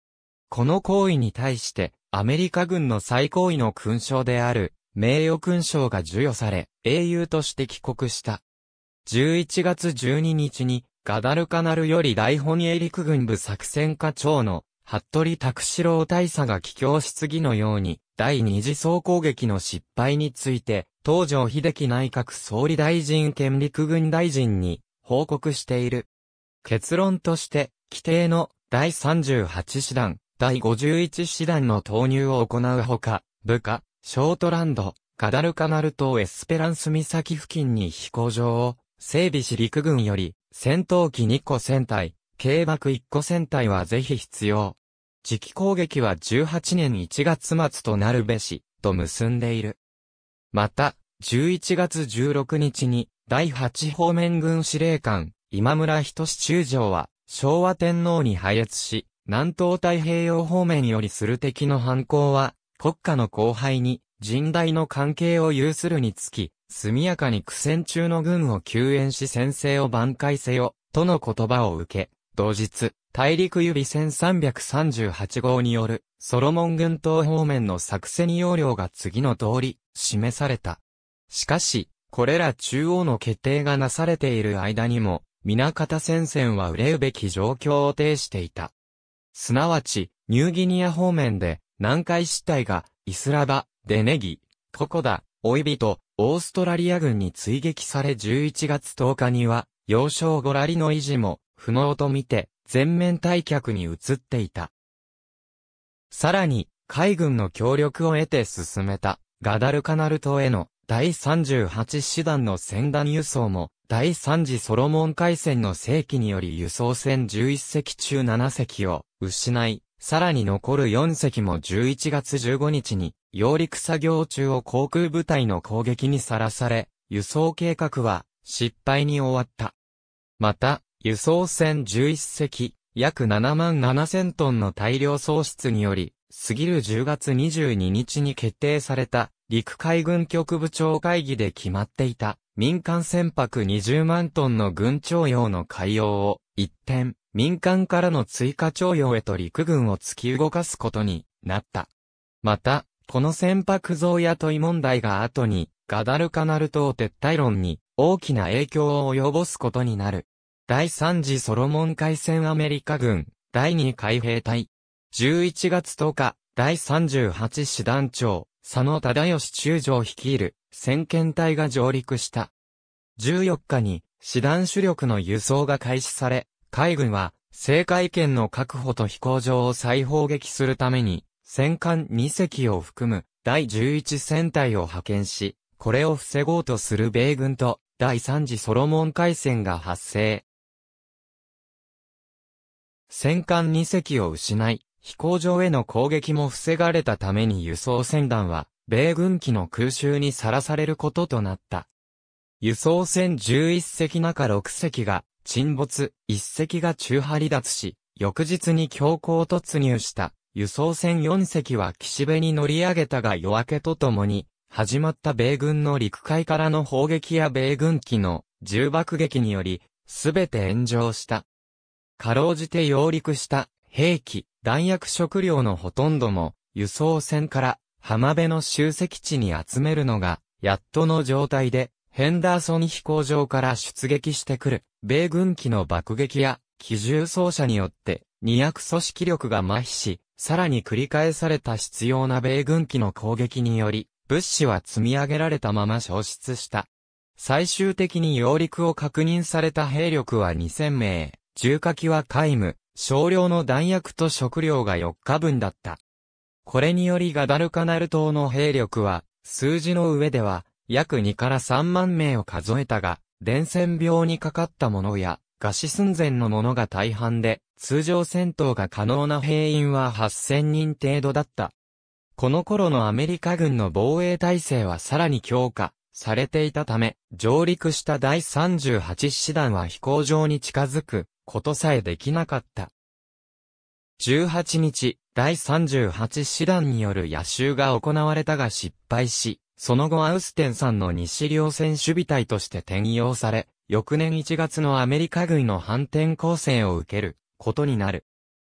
この行為に対して、アメリカ軍の最高位の勲章である、名誉勲章が授与され、英雄として帰国した。11月12日に、ガダルカナルより大本営陸軍部作戦課長の、服部拓志郎大佐が帰郷し次のように、第二次総攻撃の失敗について、東条秀樹内閣総理大臣兼陸軍大臣に報告している。結論として、規定の第38師団、第51師団の投入を行うほか、部下、ショートランド、ガダルカナル島エスペランス岬付近に飛行場を整備士陸軍より、戦闘機2個戦隊、軽爆1個戦隊はぜひ必要。時期攻撃は18年1月末となるべし、と結んでいる。また、11月16日に、第8方面軍司令官、今村人志中将は、昭和天皇に配列し、南東太平洋方面よりする敵の犯行は、国家の後輩に、甚大の関係を有するにつき、速やかに苦戦中の軍を救援し戦制を挽回せよ、との言葉を受け、同日、大陸指1338号による、ソロモン軍島方面の作戦要領が次の通り、示された。しかし、これら中央の決定がなされている間にも、南方戦線は憂うべき状況を呈していた。すなわち、ニューギニア方面で、南海支隊が、イスラバ、デネギ、ココダ、オイビト、オーストラリア軍に追撃され11月10日には、要衝ゴラリの維持も不能とみて、全面退却に移っていた。さらに、海軍の協力を得て進めた、ガダルカナル島への第38師団の船団輸送も、第3次ソロモン海戦の世紀により輸送船11隻中7隻を失い、さらに残る4隻も11月15日に、揚陸作業中を航空部隊の攻撃にさらされ、輸送計画は失敗に終わった。また、輸送船11隻、約7万7千トンの大量喪失により、過ぎる10月22日に決定された陸海軍局部長会議で決まっていた民間船舶20万トンの軍庁用の海洋を一転民間からの追加徴用へと陸軍を突き動かすことになった。また、この船舶増問い問題が後に、ガダルカナル島撤退論に大きな影響を及ぼすことになる。第3次ソロモン海戦アメリカ軍、第2海兵隊。11月10日、第38師団長、佐野忠義中将率いる、先遣隊が上陸した。14日に、師団主力の輸送が開始され、海軍は、制海圏の確保と飛行場を再砲撃するために、戦艦2隻を含む第11戦隊を派遣し、これを防ごうとする米軍と第3次ソロモン海戦が発生。戦艦2隻を失い、飛行場への攻撃も防がれたために輸送船団は、米軍機の空襲にさらされることとなった。輸送船11隻中6隻が沈没、一隻が中波離脱し、翌日に強行突入した輸送船4隻は岸辺に乗り上げたが夜明けとともに、始まった米軍の陸海からの砲撃や米軍機の重爆撃により、すべて炎上した。かろうじて揚陸した兵器、弾薬食料のほとんども輸送船から浜辺の集積地に集めるのがやっとの状態でヘンダーソン飛行場から出撃してくる米軍機の爆撃や機銃奏者によって二役組織力が麻痺し、さらに繰り返された必要な米軍機の攻撃により、物資は積み上げられたまま消失した。最終的に揚陸を確認された兵力は2000名、重火器は皆無、少量の弾薬と食料が4日分だった。これによりガダルカナル島の兵力は、数字の上では、約2から3万名を数えたが、伝染病にかかったものや、餓死寸前のものが大半で、通常戦闘が可能な兵員は8000人程度だった。この頃のアメリカ軍の防衛体制はさらに強化されていたため、上陸した第38師団は飛行場に近づくことさえできなかった。18日、第38師団による野襲が行われたが失敗し、その後アウステンさんの西両戦守備隊として転用され、翌年1月のアメリカ軍の反転攻勢を受けることになる。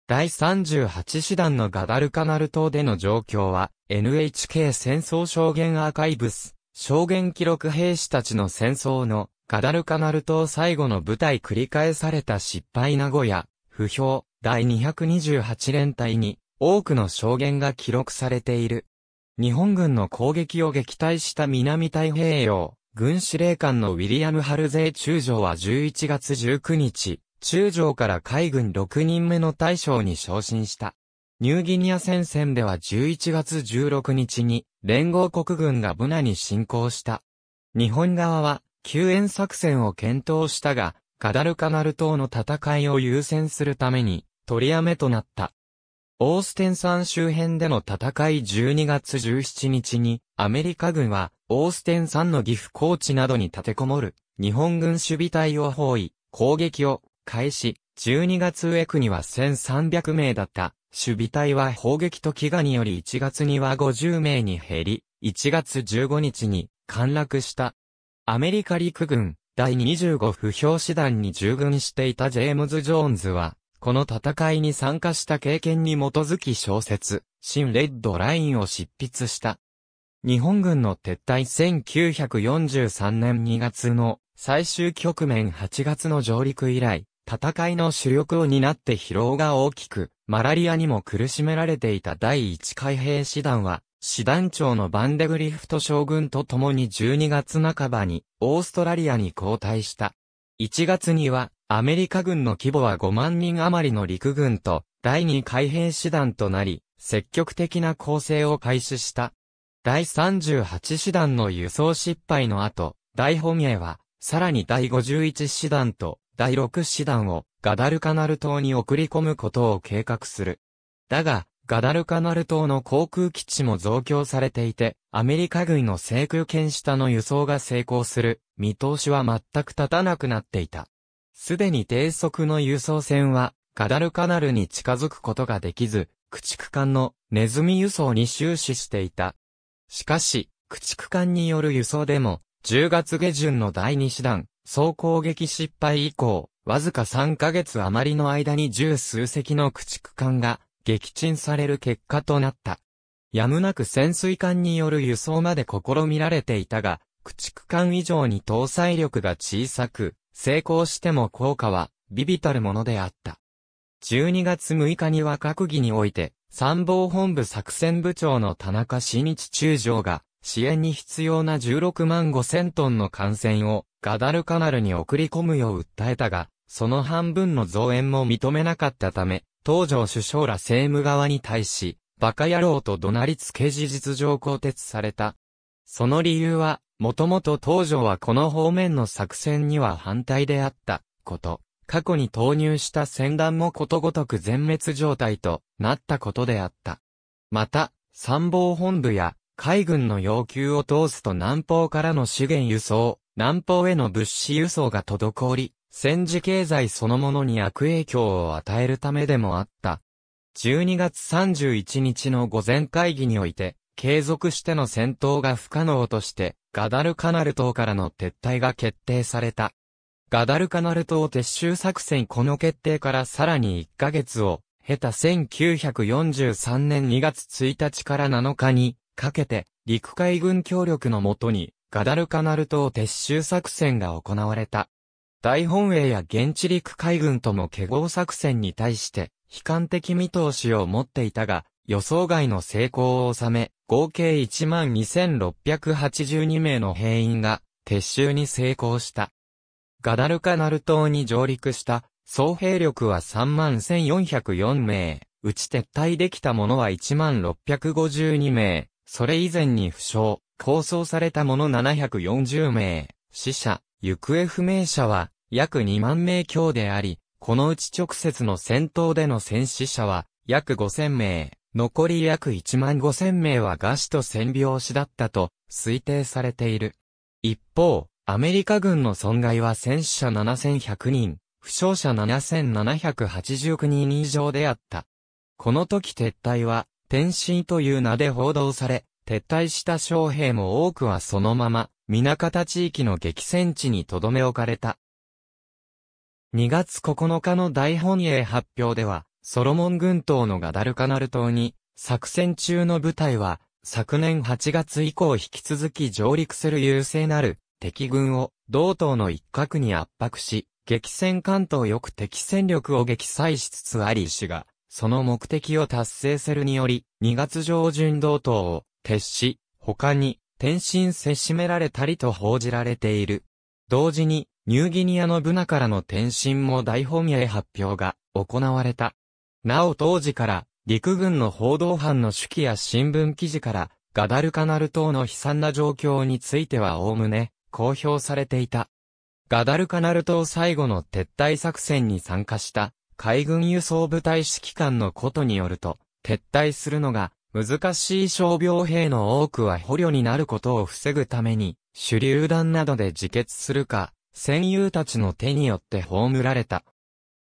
第38師団のガダルカナル島での状況は、NHK 戦争証言アーカイブス、証言記録兵士たちの戦争の、ガダルカナル島最後の舞台繰り返された失敗名古屋、不評、第228連隊に、多くの証言が記録されている。日本軍の攻撃を撃退した南太平洋、軍司令官のウィリアム・ハルゼイ中将は11月19日、中将から海軍6人目の大将に昇進した。ニューギニア戦線では11月16日に連合国軍がブナに侵攻した。日本側は救援作戦を検討したが、ガダルカナル島の戦いを優先するために取りやめとなった。オーステン山周辺での戦い12月17日に、アメリカ軍は、オーステン山の岐阜高地などに立てこもる、日本軍守備隊を包囲、攻撃を開始、12月上区には1300名だった。守備隊は砲撃と飢餓により1月には50名に減り、1月15日に陥落した。アメリカ陸軍第25不評師団に従軍していたジェームズ・ジョーンズは、この戦いに参加した経験に基づき小説、新レッドラインを執筆した。日本軍の撤退1943年2月の最終局面8月の上陸以来、戦いの主力を担って疲労が大きく、マラリアにも苦しめられていた第1海兵師団は、師団長のバンデグリフト将軍と共に12月半ばにオーストラリアに交代した。1月にはアメリカ軍の規模は5万人余りの陸軍と、第2海兵師団となり、積極的な攻勢を開始した。第38師団の輸送失敗の後、大本営は、さらに第51師団と第6師団をガダルカナル島に送り込むことを計画する。だが、ガダルカナル島の航空基地も増強されていて、アメリカ軍の制空権下の輸送が成功する見通しは全く立たなくなっていた。すでに低速の輸送船は、ガダルカナルに近づくことができず、駆逐艦のネズミ輸送に終始していた。しかし、駆逐艦による輸送でも、10月下旬の第2師団、総攻撃失敗以降、わずか3ヶ月余りの間に十数隻の駆逐艦が撃沈される結果となった。やむなく潜水艦による輸送まで試みられていたが、駆逐艦以上に搭載力が小さく、成功しても効果は、微々たるものであった。12月6日には閣議において、参謀本部作戦部長の田中新一中将が、支援に必要な16万5千トンの艦船を、ガダルカナルに送り込むよう訴えたが、その半分の増援も認めなかったため、東条首相ら政務側に対し、馬鹿野郎と怒鳴りつけ事実上更迭された。その理由は、もともと東条はこの方面の作戦には反対であった、こと。過去に投入した戦団もことごとく全滅状態となったことであった。また、参謀本部や海軍の要求を通すと南方からの資源輸送、南方への物資輸送が滞り、戦時経済そのものに悪影響を与えるためでもあった。12月31日の午前会議において、継続しての戦闘が不可能として、ガダルカナル島からの撤退が決定された。ガダルカナル島撤収作戦この決定からさらに1ヶ月を、経た1943年2月1日から7日に、かけて、陸海軍協力のもとに、ガダルカナル島撤収作戦が行われた。大本営や現地陸海軍とも結合作戦に対して、悲観的見通しを持っていたが、予想外の成功を収め、合計12,682名の兵員が撤収に成功した。ガダルカナル島に上陸した総兵力は31,404名、うち撤退できた者は1652名、それ以前に負傷、構想された者740名、死者、行方不明者は約2万名強であり、このうち直接の戦闘での戦死者は約5000名、残り約1万5千名は餓死と占病死だったと推定されている。一方、アメリカ軍の損害は戦死者7100人、負傷者7789人以上であった。この時撤退は、天津という名で報道され、撤退した将兵も多くはそのまま、港方地域の激戦地に留め置かれた。2月9日の大本営発表では、ソロモン群島のガダルカナル島に、作戦中の部隊は、昨年8月以降引き続き上陸する優勢なる敵軍を同島の一角に圧迫し、激戦関東よく敵戦力を撃砕しつつあり氏が、その目的を達成するにより、2月上旬同島を撤し、他に転身せしめられたりと報じられている。同時に、ニューギニアのブナからの転身も大本営発表が行われた。なお当時から、陸軍の報道班の手記や新聞記事から、ガダルカナル島の悲惨な状況についてはおおむね、公表されていた。ガダルカナル島最後の撤退作戦に参加した、海軍輸送部隊指揮官のことによると、撤退するのが、難しい傷病兵の多くは捕虜になることを防ぐために、手榴弾などで自決するか、戦友たちの手によって葬られた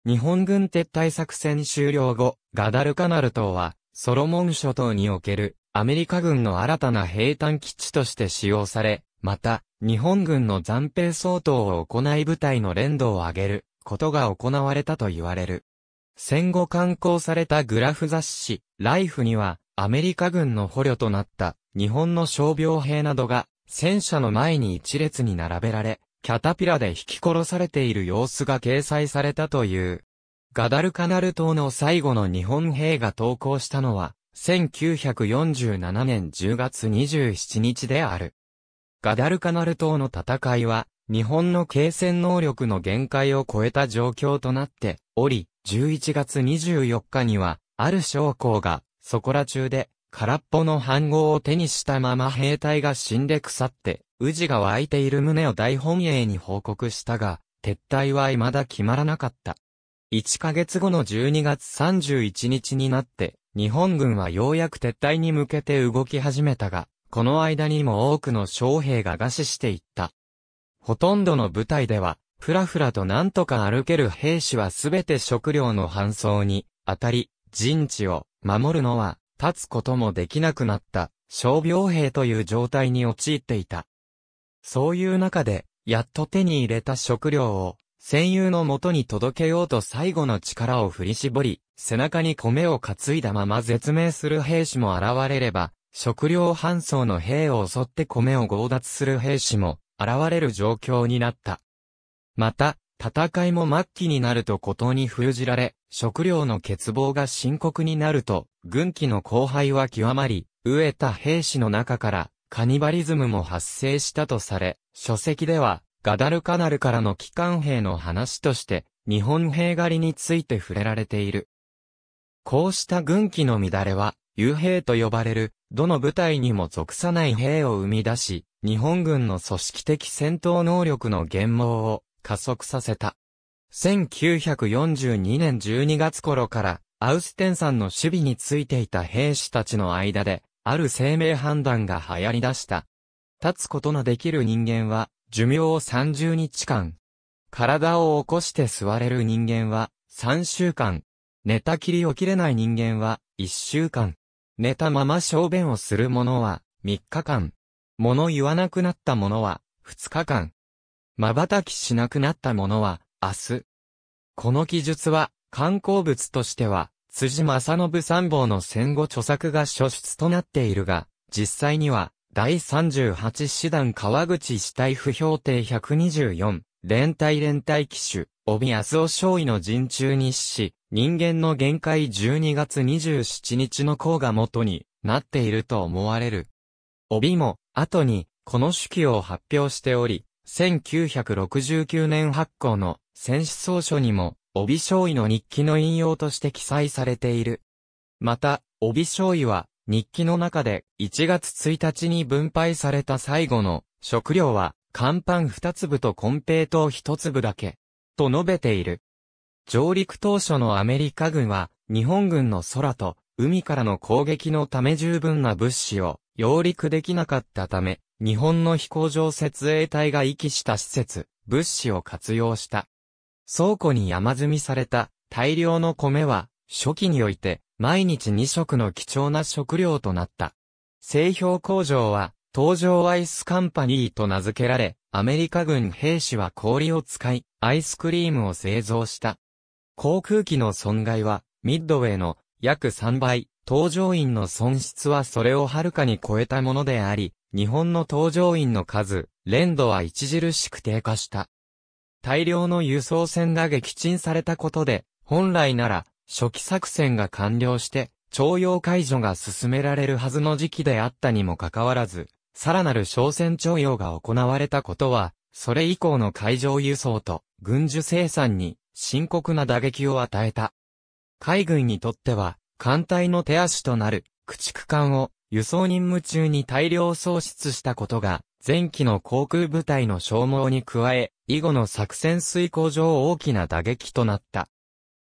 日本軍撤退作戦終了後、ガダルカナル島は、ソロモン諸島における、アメリカ軍の新たな兵站基地として使用され、また、日本軍の暫定相当を行い部隊の連動を上げる、ことが行われたと言われる。戦後刊行されたグラフ雑誌、ライフには、アメリカ軍の捕虜となった、日本の傷病兵などが、戦車の前に一列に並べられ、キャタピラで引き殺されている様子が掲載されたという。ガダルカナル島の最後の日本兵が投稿したのは、1947年10月27日である。ガダルカナル島の戦いは、日本の継戦能力の限界を超えた状況となっており、11月24日には、ある将校が、そこら中で、空っぽの反応を手にしたまま兵隊が死んで腐って宇治が湧いている旨を大本営に報告したが、撤退は未だ決まらなかった。1ヶ月後の12月31日になって、日本軍はようやく撤退に向けて動き始めたが、この間にも多くの将兵が餓死していった。ほとんどの部隊では、ふらふらとなんとか歩ける兵士はすべて食料の搬送に、当たり、陣地を守るのは、立つこともできなくなった、傷病兵という状態に陥っていた。そういう中で、やっと手に入れた食料を、戦友の元に届けようと最後の力を振り絞り、背中に米を担いだまま絶命する兵士も現れれば、食料搬送の兵を襲って米を強奪する兵士も現れる状況になった。また、戦いも末期になると孤島に封じられ、食料の欠乏が深刻になると、軍機の荒廃は極まり、飢えた兵士の中から、カニバリズムも発生したとされ、書籍では、ガダルカナルからの帰還兵の話として、日本兵狩りについて触れられている。こうした軍機の乱れは、遊兵と呼ばれる、どの部隊にも属さない兵を生み出し、日本軍の組織的戦闘能力の減毛を加速させた。1942年12月頃から、アウステンさんの守備についていた兵士たちの間で、ある生命判断が流行り出した。立つことのできる人間は、寿命を30日間。体を起こして座れる人間は、3週間。寝たきり起きれない人間は、1週間。寝たまま小便をする者は、3日間。物言わなくなった者は、2日間。瞬きしなくなった者は、明日。この記述は、観光物としては、辻正信参謀の戦後著作が書出となっているが、実際には、第38師団川口死体不評定124、連隊連隊機種、帯安尾少尉の陣中に死し、人間の限界12月27日の項が元になっていると思われる。帯も、後に、この手記を発表しており、1969年発行の戦死草書にも、帯醤尉の日記の引用として記載されている。また、帯醤尉は、日記の中で、1月1日に分配された最後の、食料は、乾パン2粒とコンペイトウ1粒だけ、と述べている。上陸当初のアメリカ軍は、日本軍の空と、海からの攻撃のため十分な物資を、揚陸できなかったため、日本の飛行場設営隊が遺棄した施設、物資を活用した。倉庫に山積みされた大量の米は、初期において、毎日2食の貴重な食料となった。製氷工場は、東上アイスカンパニーと名付けられ、アメリカ軍兵士は氷を使い、アイスクリームを製造した。航空機の損害は、ミッドウェイの約3倍、搭乗員の損失はそれをはるかに超えたものであり、日本の搭乗員の数、連度は著しく低下した。大量の輸送船が撃沈されたことで、本来なら、初期作戦が完了して、徴用解除が進められるはずの時期であったにもかかわらず、さらなる商船徴用が行われたことは、それ以降の海上輸送と軍需生産に深刻な打撃を与えた。海軍にとっては、艦隊の手足となる駆逐艦を輸送任務中に大量喪失したことが、前期の航空部隊の消耗に加え、以後の作戦遂行上大きな打撃となった。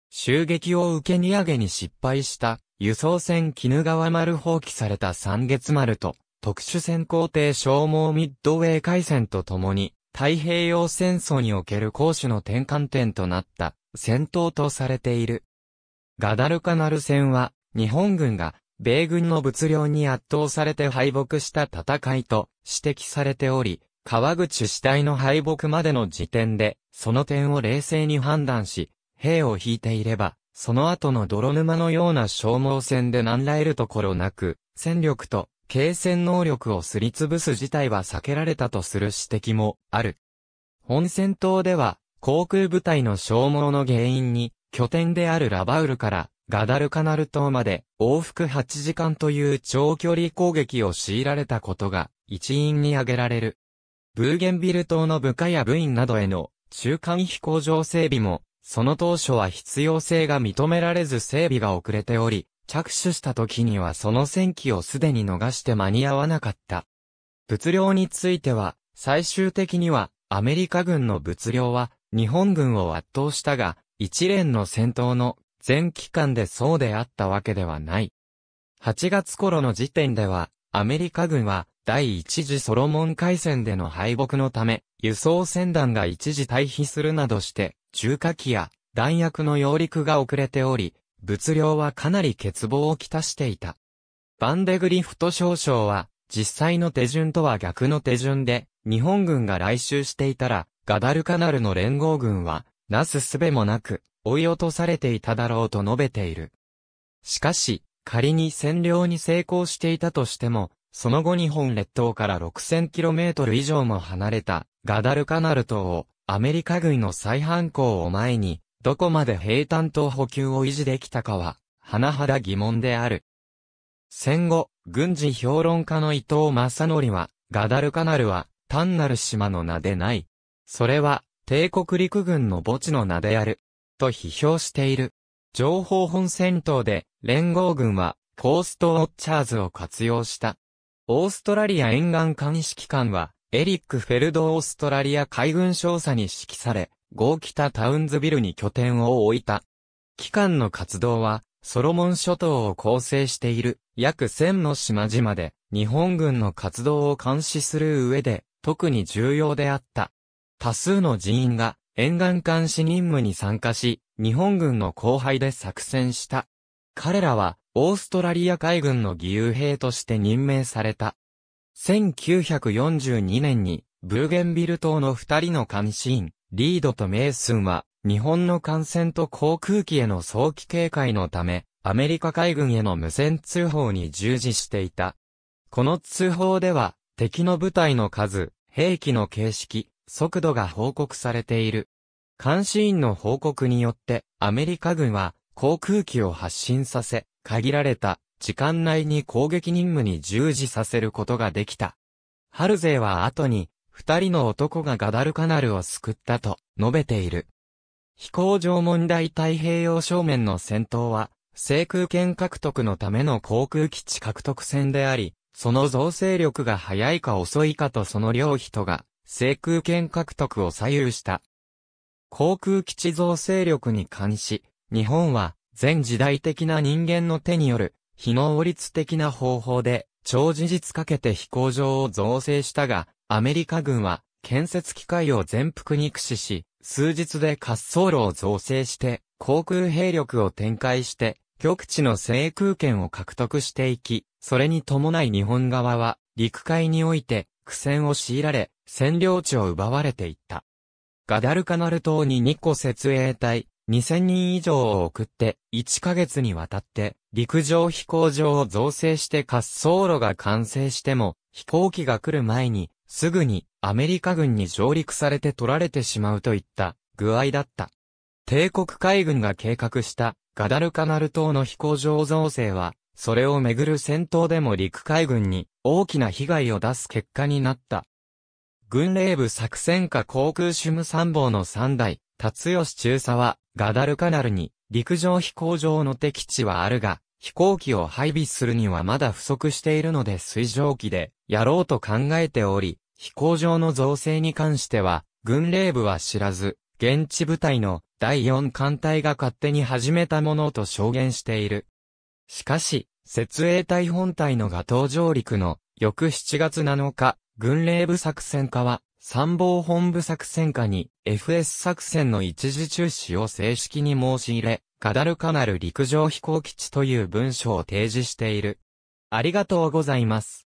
襲撃を受け荷上げに失敗した輸送船絹川丸放棄された三月丸と特殊潜航艇消耗ミッドウェー海戦とともに太平洋戦争における攻守の転換点となった戦闘とされている。ガダルカナル戦は日本軍が米軍の物量に圧倒されて敗北した戦いと指摘されており、川口死体の敗北までの時点で、その点を冷静に判断し、兵を引いていれば、その後の泥沼のような消耗戦で何ら得るところなく、戦力と、継戦能力をすりつぶす事態は避けられたとする指摘もある。本戦闘では、航空部隊の消耗の原因に、拠点であるラバウルからガダルカナル島まで往復8時間という長距離攻撃を強いられたことが一因に挙げられる。ブーゲンビル島の部下や部員などへの中間飛行場整備も、その当初は必要性が認められず整備が遅れており、着手した時にはその戦機をすでに逃して間に合わなかった。物量については、最終的には、アメリカ軍の物量は、日本軍を圧倒したが、一連の戦闘の全期間でそうであったわけではない。8月頃の時点では、アメリカ軍は、第一次ソロモン海戦での敗北のため、輸送船団が一時退避するなどして、重火器や弾薬の揚陸が遅れており、物量はかなり欠乏をきたしていた。バンデグリフト少将は、実際の手順とは逆の手順で、日本軍が来襲していたら、ガダルカナルの連合軍は、なすすべもなく、追い落とされていただろうと述べている。しかし、仮に占領に成功していたとしても、その後日本列島から 6000km 以上も離れたガダルカナル島をアメリカ軍の再犯行を前に、どこまで平坦と補給を維持できたかは、甚だ疑問である。戦後、軍事評論家の伊藤正則は、ガダルカナルは単なる島の名でない。それは、帝国陸軍の墓地の名である。と批評している。情報本戦闘で、連合軍は、コーストウォッチャーズを活用したオーストラリア沿岸監視機関は、エリック・フェルド・オーストラリア海軍少佐に指揮され、ゴー北タウンズビルに拠点を置いた。機関の活動は、ソロモン諸島を構成している約1000の島々で、日本軍の活動を監視する上で、特に重要であった。多数の人員が沿岸監視任務に参加し、日本軍の後輩で作戦した。彼らは、オーストラリア海軍の義勇兵として任命された。1942年に、ブーゲンビル島の二人の監視員、リードとメイスンは、日本の艦船と航空機への早期警戒のため、アメリカ海軍への無線通報に従事していた。この通報では、敵の部隊の数、兵器の形式、速度が報告されている。監視員の報告によって、アメリカ軍は、航空機を発進させ、限られた時間内に攻撃任務に従事させることができた。ハルゼーは後に、二人の男がガダルカナルを救ったと述べている。飛行場問題太平洋正面の戦闘は、制空権獲得のための航空基地獲得戦であり、その造成力が早いか遅いかとその両人が、制空権獲得を左右した。航空基地造成力に関し、日本は、全時代的な人間の手による、非能率的な方法で、超事実かけて飛行場を造成したが、アメリカ軍は、建設機械を全幅に駆使し、数日で滑走路を造成して、航空兵力を展開して、極地の制空権を獲得していき、それに伴い日本側は、陸海において、苦戦を強いられ、占領地を奪われていった。ガダルカナル島に2個設営隊、2000人以上を送って、1ヶ月にわたって、陸上飛行場を造成して滑走路が完成しても、飛行機が来る前に、すぐにアメリカ軍に上陸されて取られてしまうといった具合だった。帝国海軍が計画したガダルカナル島の飛行場造成は、それをめぐる戦闘でも陸海軍に大きな被害を出す結果になった。軍令部作戦下航空主務参謀の3代、辰吉中佐は、ガダルカナルに陸上飛行場の敵地はあるが、飛行機を配備するにはまだ不足しているので水上機でやろうと考えており、飛行場の造成に関しては、軍令部は知らず、現地部隊の第4艦隊が勝手に始めたものと証言している。しかし、設営隊本隊のガトー上陸の翌7月7日、軍令部作戦課は参謀本部作戦下に FS 作戦の一時中止を正式に申し入れ、ガダルカナル陸上飛行基地という文書を提示している。ありがとうございます。